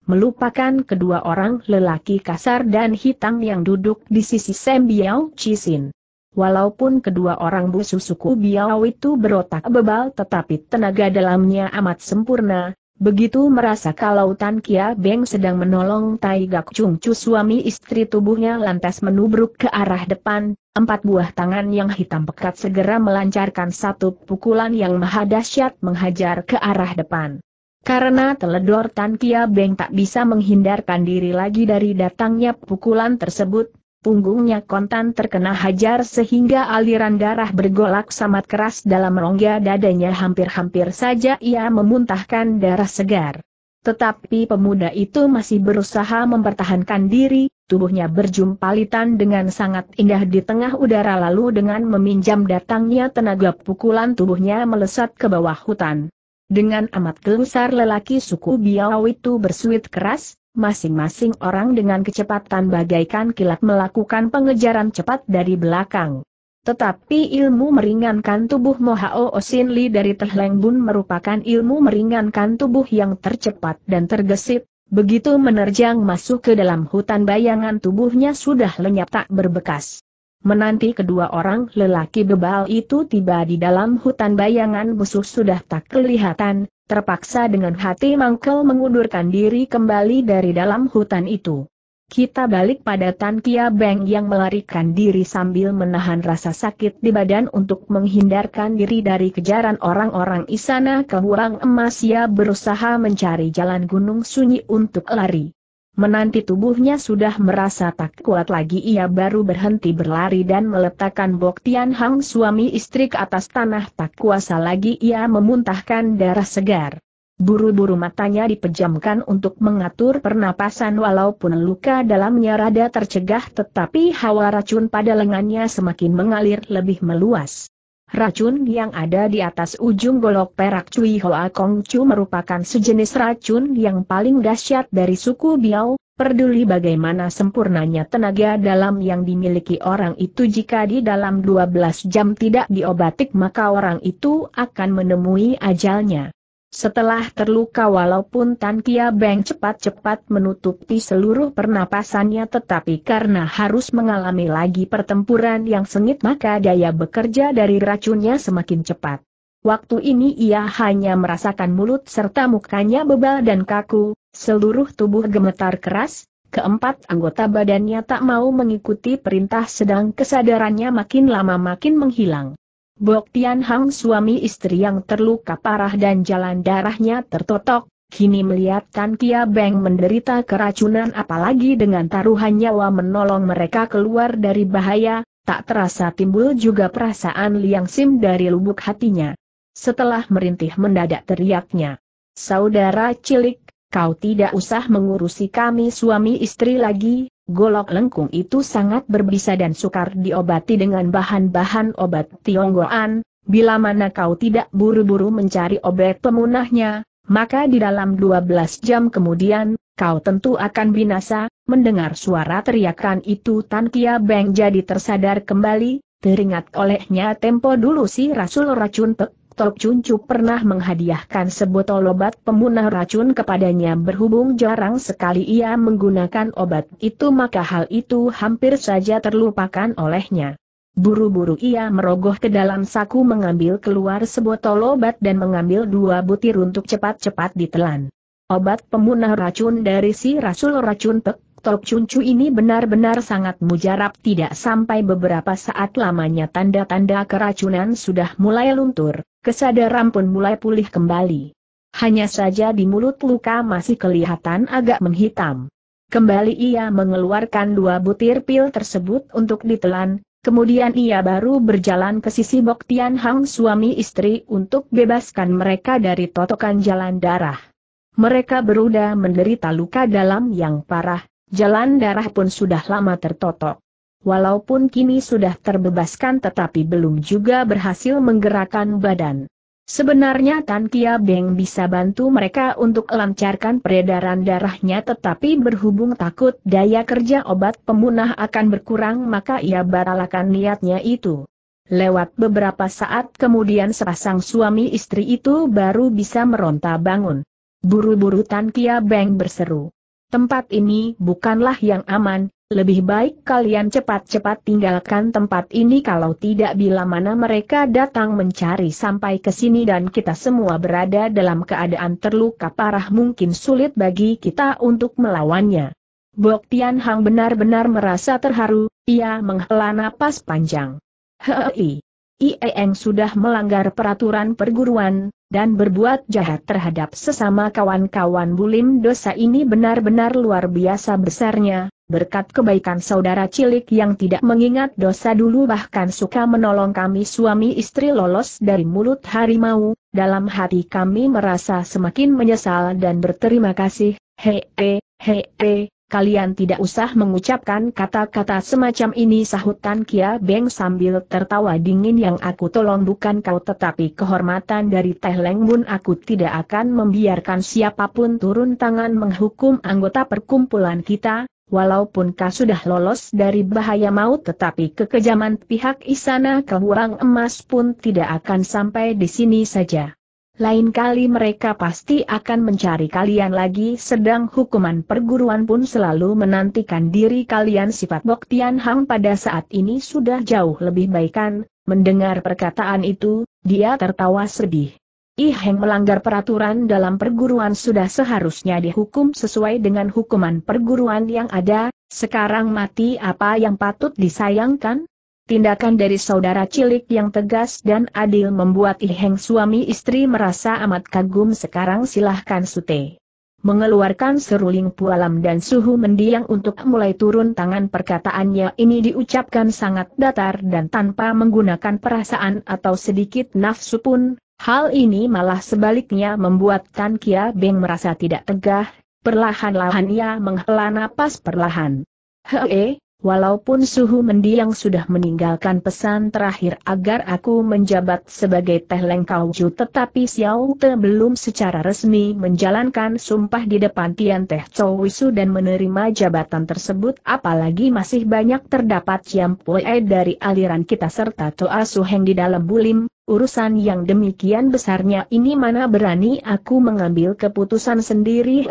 melupakan kedua orang lelaki kasar dan hitam yang duduk di sisi Sam Biao Chisin. Walaupun kedua orang busu suku Biao itu berotak bebal tetapi tenaga dalamnya amat sempurna, begitu merasa kalau Tan Kia Beng sedang menolong Tai Gak Chung Chu suami istri tubuhnya lantas menubruk ke arah depan, empat buah tangan yang hitam pekat segera melancarkan satu pukulan yang maha dahsyat menghajar ke arah depan. Karena teledor Tan Kia Beng tak bisa menghindarkan diri lagi dari datangnya pukulan tersebut, punggungnya kontan terkena hajar sehingga aliran darah bergolak sangat keras dalam rongga dadanya hampir-hampir saja ia memuntahkan darah segar. Tetapi pemuda itu masih berusaha mempertahankan diri, tubuhnya berjumpalitan dengan sangat indah di tengah udara lalu dengan meminjam datangnya tenaga pukulan tubuhnya melesat ke bawah hutan. Dengan amat gelusar lelaki suku Biao itu bersuit keras, masing-masing orang dengan kecepatan bagaikan kilat melakukan pengejaran cepat dari belakang. Tetapi ilmu meringankan tubuh Mohao Osin Li dari Tehleng merupakan ilmu meringankan tubuh yang tercepat dan tergesit, begitu menerjang masuk ke dalam hutan bayangan tubuhnya sudah lenyap tak berbekas. Menanti kedua orang lelaki bebal itu tiba di dalam hutan bayangan musuh sudah tak kelihatan, terpaksa dengan hati mangkel mengundurkan diri kembali dari dalam hutan itu. Kita balik pada Tan Kia Beng yang melarikan diri sambil menahan rasa sakit di badan untuk menghindarkan diri dari kejaran orang-orang Isana ke Hurang Emas ia berusaha mencari jalan gunung sunyi untuk lari. Menanti tubuhnya sudah merasa tak kuat lagi ia baru berhenti berlari dan meletakkan Bok Tian Hang suami istri ke atas tanah tak kuasa lagi ia memuntahkan darah segar. Buru-buru matanya dipejamkan untuk mengatur pernapasan walaupun luka dalamnya rada tercegah tetapi hawa racun pada lengannya semakin mengalir lebih meluas. Racun yang ada di atas ujung golok perak Cui Hoa Kong Chu merupakan sejenis racun yang paling dahsyat dari suku Biao, Peduli bagaimana sempurnanya tenaga dalam yang dimiliki orang itu jika di dalam 12 jam tidak diobatik maka orang itu akan menemui ajalnya. Setelah terluka walaupun Tan Kia Beng cepat-cepat menutupi seluruh pernapasannya tetapi karena harus mengalami lagi pertempuran yang sengit maka daya bekerja dari racunnya semakin cepat. Waktu ini ia hanya merasakan mulut serta mukanya bebal dan kaku, seluruh tubuh gemetar keras, keempat anggota badannya tak mau mengikuti perintah sedang kesadarannya makin lama makin menghilang. Bok Tian Hang suami istri yang terluka parah dan jalan darahnya tertotok, kini melihat Tan Kia Beng menderita keracunan apalagi dengan taruhan nyawa menolong mereka keluar dari bahaya, tak terasa timbul juga perasaan liang sim dari lubuk hatinya. Setelah merintih mendadak teriaknya, Saudara cilik, kau tidak usah mengurusi kami suami istri lagi, golok lengkung itu sangat berbisa dan sukar diobati dengan bahan-bahan obat Tionggoan, bila mana kau tidak buru-buru mencari obat pemunahnya, maka di dalam 12 jam kemudian, kau tentu akan binasa, mendengar suara teriakan itu Tan Kia Beng jadi tersadar kembali, teringat olehnya tempo dulu si Rasul Racun Pek Tok Chu pernah menghadiahkan sebotol obat pemunah racun kepadanya berhubung jarang sekali ia menggunakan obat itu maka hal itu hampir saja terlupakan olehnya. Buru-buru ia merogoh ke dalam saku mengambil keluar sebotol obat dan mengambil dua butir untuk cepat-cepat ditelan. Obat pemunah racun dari si Rasul Racun Tek. Tok ini benar-benar sangat mujarab tidak sampai beberapa saat lamanya tanda-tanda keracunan sudah mulai luntur kesadaran pun mulai pulih kembali. Hanya saja di mulut luka masih kelihatan agak menghitam. Kembali ia mengeluarkan dua butir pil tersebut untuk ditelan, kemudian ia baru berjalan ke sisi Bok Tian Hang suami istri untuk bebaskan mereka dari totokan jalan darah. Mereka beruda menderita luka dalam yang parah, jalan darah pun sudah lama tertotok walaupun kini sudah terbebaskan tetapi belum juga berhasil menggerakkan badan. Sebenarnya Tan Kia Beng bisa bantu mereka untuk lancarkan peredaran darahnya tetapi berhubung takut daya kerja obat pemunah akan berkurang maka ia baralakan niatnya itu. Lewat beberapa saat kemudian sepasang suami istri itu baru bisa meronta bangun. Buru-buru Tan Kia Beng berseru. Tempat ini bukanlah yang aman, lebih baik kalian cepat-cepat tinggalkan tempat ini kalau tidak bila mana mereka datang mencari sampai ke sini dan kita semua berada dalam keadaan terluka parah mungkin sulit bagi kita untuk melawannya. Bok Tian Hang benar-benar merasa terharu, ia menghela napas panjang. Hei, Ieng sudah melanggar peraturan perguruan, dan berbuat jahat terhadap sesama kawan-kawan bulim dosa ini benar-benar luar biasa besarnya, berkat kebaikan saudara cilik yang tidak mengingat dosa dulu bahkan suka menolong kami suami istri lolos dari mulut harimau, dalam hati kami merasa semakin menyesal dan berterima kasih, hee, hee, kalian tidak usah mengucapkan kata-kata semacam ini sahut Tan Kia Beng sambil tertawa dingin yang aku tolong bukan kau tetapi kehormatan dari Teh Leng Bun aku tidak akan membiarkan siapapun turun tangan menghukum anggota perkumpulan kita, walaupun kau sudah lolos dari bahaya maut tetapi kekejaman pihak Isana Kehurang Emas pun tidak akan sampai di sini saja. Lain kali mereka pasti akan mencari kalian lagi sedang hukuman perguruan pun selalu menantikan diri kalian sifat Bok Tian Hang pada saat ini sudah jauh lebih baikan, mendengar perkataan itu, dia tertawa sedih. Ih Heng melanggar peraturan dalam perguruan sudah seharusnya dihukum sesuai dengan hukuman perguruan yang ada, sekarang mati apa yang patut disayangkan? Tindakan dari saudara cilik yang tegas dan adil membuat Iheng suami istri merasa amat kagum sekarang silahkan sute. Mengeluarkan seruling pualam dan suhu mendiang untuk mulai turun tangan perkataannya ini diucapkan sangat datar dan tanpa menggunakan perasaan atau sedikit nafsu pun, hal ini malah sebaliknya membuat Tan Kia Beng merasa tidak tegah, perlahan-lahan ia menghela napas perlahan. Hee, Walaupun Suhu Mendiang sudah meninggalkan pesan terakhir agar aku menjabat sebagai Teh lengkauju, tetapi Xiao Te belum secara resmi menjalankan sumpah di depan Tian Teh Chou Wisu dan menerima jabatan tersebut apalagi masih banyak terdapat Chiam Pue dari aliran kita serta Toa Suheng di dalam bulim, urusan yang demikian besarnya ini mana berani aku mengambil keputusan sendiri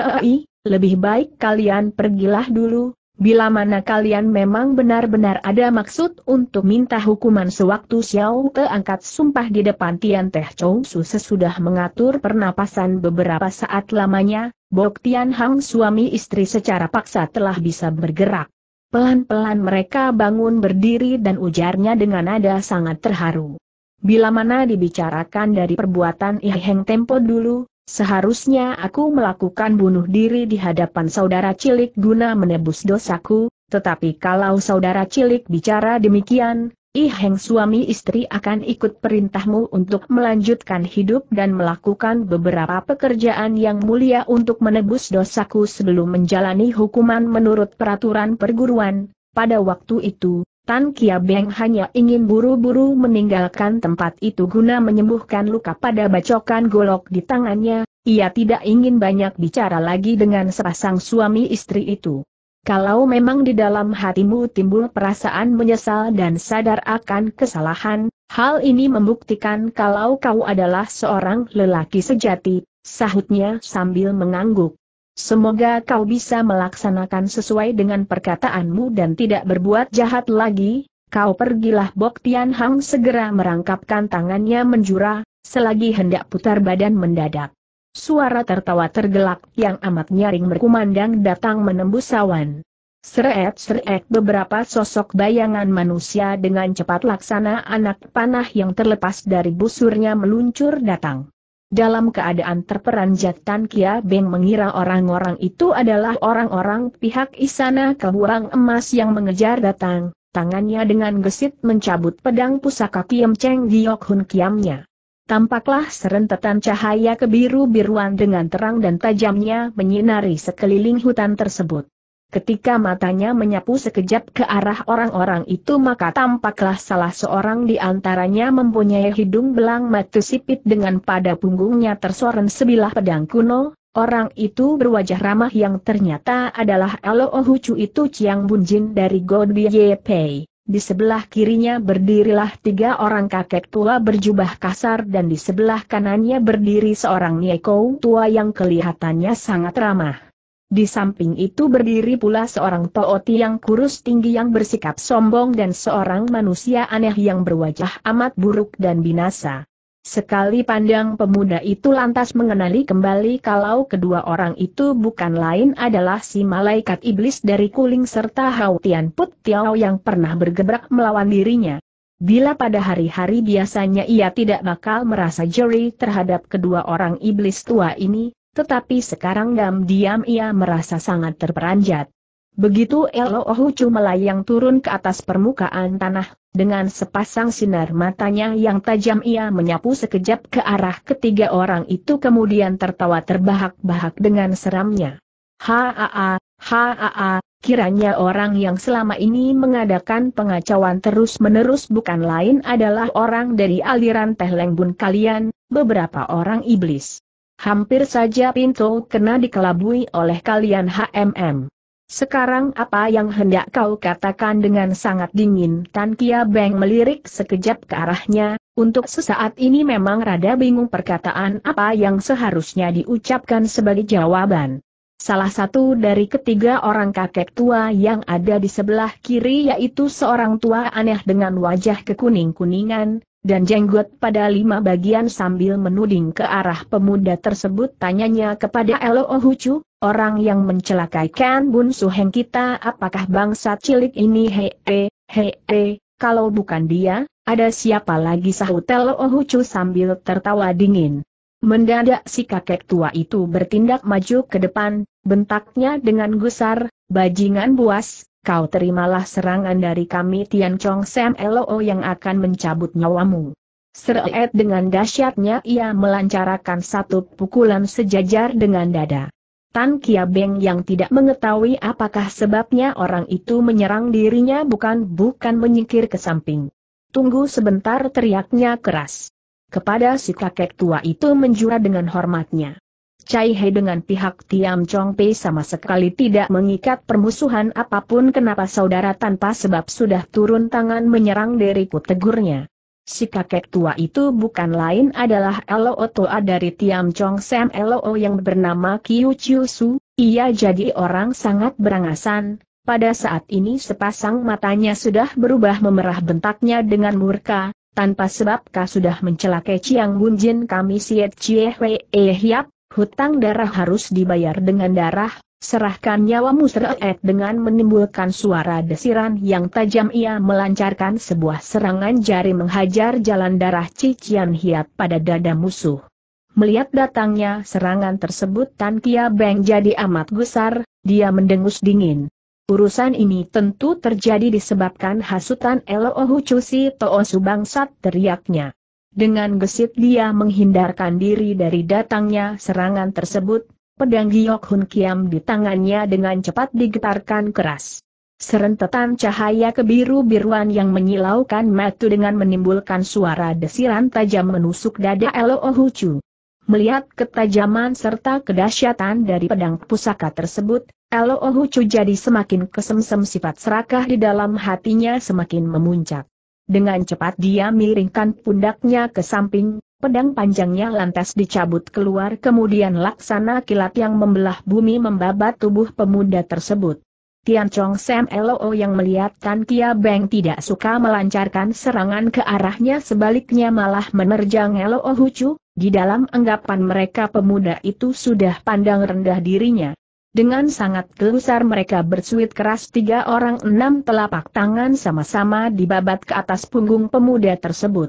lebih baik kalian pergilah dulu, Bila mana kalian memang benar-benar ada maksud untuk minta hukuman sewaktu Xiao Te angkat sumpah di depan Tian Teh Chou Su sesudah mengatur pernapasan beberapa saat lamanya, Bok Tian Hang suami istri secara paksa telah bisa bergerak. Pelan-pelan mereka bangun berdiri dan ujarnya dengan nada sangat terharu. Bila mana dibicarakan dari perbuatan Iheng Tempo dulu, Seharusnya aku melakukan bunuh diri di hadapan saudara cilik guna menebus dosaku, tetapi kalau saudara cilik bicara demikian, ih, Heng suami istri akan ikut perintahmu untuk melanjutkan hidup dan melakukan beberapa pekerjaan yang mulia untuk menebus dosaku sebelum menjalani hukuman menurut peraturan perguruan. Pada waktu itu, Tan Kia Beng hanya ingin buru-buru meninggalkan tempat itu guna menyembuhkan luka pada bacokan golok di tangannya, ia tidak ingin banyak bicara lagi dengan sepasang suami istri itu. Kalau memang di dalam hatimu timbul perasaan menyesal dan sadar akan kesalahan, hal ini membuktikan kalau kau adalah seorang lelaki sejati, sahutnya sambil mengangguk. Semoga kau bisa melaksanakan sesuai dengan perkataanmu dan tidak berbuat jahat lagi, kau pergilah Bok Tian Hang segera merangkapkan tangannya menjura, selagi hendak putar badan mendadak. Suara tertawa tergelak yang amat nyaring berkumandang datang menembus awan. Seret-seret beberapa sosok bayangan manusia dengan cepat laksana anak panah yang terlepas dari busurnya meluncur datang. Dalam keadaan terperanjat Tan Kia Beng mengira orang-orang itu adalah orang-orang pihak Isana Kehurang Emas yang mengejar datang, tangannya dengan gesit mencabut pedang pusaka Kiam Cheng Giok Hun Kiamnya. Tampaklah serentetan cahaya kebiru-biruan dengan terang dan tajamnya menyinari sekeliling hutan tersebut. Ketika matanya menyapu sekejap ke arah orang-orang itu maka tampaklah salah seorang di antaranya mempunyai hidung belang matu sipit dengan pada punggungnya tersoren sebilah pedang kuno, orang itu berwajah ramah yang ternyata adalah Elo Ohucu itu Chiang Bunjin dari Godby Yepei. Di sebelah kirinya berdirilah tiga orang kakek tua berjubah kasar dan di sebelah kanannya berdiri seorang Nieko tua yang kelihatannya sangat ramah. Di samping itu berdiri pula seorang tooti yang kurus tinggi yang bersikap sombong dan seorang manusia aneh yang berwajah amat buruk dan binasa. Sekali pandang pemuda itu lantas mengenali kembali kalau kedua orang itu bukan lain adalah si malaikat iblis dari Kuling serta Hao Tian Put Tiao yang pernah bergebrak melawan dirinya. Bila pada hari-hari biasanya ia tidak bakal merasa jeri terhadap kedua orang iblis tua ini, tetapi sekarang diam-diam ia merasa sangat terperanjat. Begitu Elo Ohucu melayang turun ke atas permukaan tanah, dengan sepasang sinar matanya yang tajam ia menyapu sekejap ke arah ketiga orang itu kemudian tertawa terbahak-bahak dengan seramnya. Haa, haa, kiranya orang yang selama ini mengadakan pengacauan terus-menerus bukan lain adalah orang dari aliran Teh Lengbun kalian, beberapa orang iblis. Hampir saja pintu kena dikelabui oleh kalian HMM. Sekarang apa yang hendak kau katakan dengan sangat dingin? Tan Kia Beng melirik sekejap ke arahnya, untuk sesaat ini memang rada bingung perkataan apa yang seharusnya diucapkan sebagai jawaban. Salah satu dari ketiga orang kakek tua yang ada di sebelah kiri yaitu seorang tua aneh dengan wajah kekuning-kuningan, dan jenggot pada lima bagian sambil menuding ke arah pemuda tersebut tanyanya kepada Elo Ohucu, orang yang mencelakai Ken Bun Suheng kita apakah bangsa cilik ini hee, hee, kalau bukan dia, ada siapa lagi sahut Elo Ohucu sambil tertawa dingin. Mendadak si kakek tua itu bertindak maju ke depan, bentaknya dengan gusar, bajingan buas, kau terimalah serangan dari kami Tian Chong Sam Loo yang akan mencabut nyawamu. Seret dengan dahsyatnya ia melancarkan satu pukulan sejajar dengan dada. Tan Kia Beng yang tidak mengetahui apakah sebabnya orang itu menyerang dirinya bukan-bukan menyingkir ke samping. Tunggu sebentar teriaknya keras. Kepada si kakek tua itu menjura dengan hormatnya. Cai He dengan pihak Tiam Chong Pei sama sekali tidak mengikat permusuhan apapun kenapa saudara tanpa sebab sudah turun tangan menyerang diriku tegurnya. Si kakek tua itu bukan lain adalah Eloo Toa dari Tiam Chong Sam O yang bernama Kiu Chiu Su, ia jadi orang sangat berangasan, pada saat ini sepasang matanya sudah berubah memerah bentaknya dengan murka, tanpa sebab kau sudah mencelakai Ciang Bunjin kami Siet Cie eh Hiap, Hutang darah harus dibayar dengan darah, serahkan nyawamu seret dengan menimbulkan suara desiran yang tajam ia melancarkan sebuah serangan jari menghajar jalan darah cician hiap pada dada musuh. Melihat datangnya serangan tersebut Tan Kia Beng jadi amat gusar, dia mendengus dingin. Urusan ini tentu terjadi disebabkan hasutan Elo Chusi Toosu Sat teriaknya. Dengan gesit dia menghindarkan diri dari datangnya serangan tersebut, pedang Giok Hun Kiam di tangannya dengan cepat digetarkan keras. Serentetan cahaya kebiru-biruan yang menyilaukan matu dengan menimbulkan suara desiran tajam menusuk dada Elo Ohuchu. Melihat ketajaman serta kedahsyatan dari pedang pusaka tersebut, Elo Ohuchu jadi semakin kesemsem sifat serakah di dalam hatinya semakin memuncak. Dengan cepat dia miringkan pundaknya ke samping, pedang panjangnya lantas dicabut keluar kemudian laksana kilat yang membelah bumi membabat tubuh pemuda tersebut. Tian Chong Sam Loo yang melihat Tan Kia Beng tidak suka melancarkan serangan ke arahnya sebaliknya malah menerjang Loo Hucu, di dalam anggapan mereka pemuda itu sudah pandang rendah dirinya. Dengan sangat gelusar mereka bersuit keras tiga orang enam telapak tangan sama-sama dibabat ke atas punggung pemuda tersebut.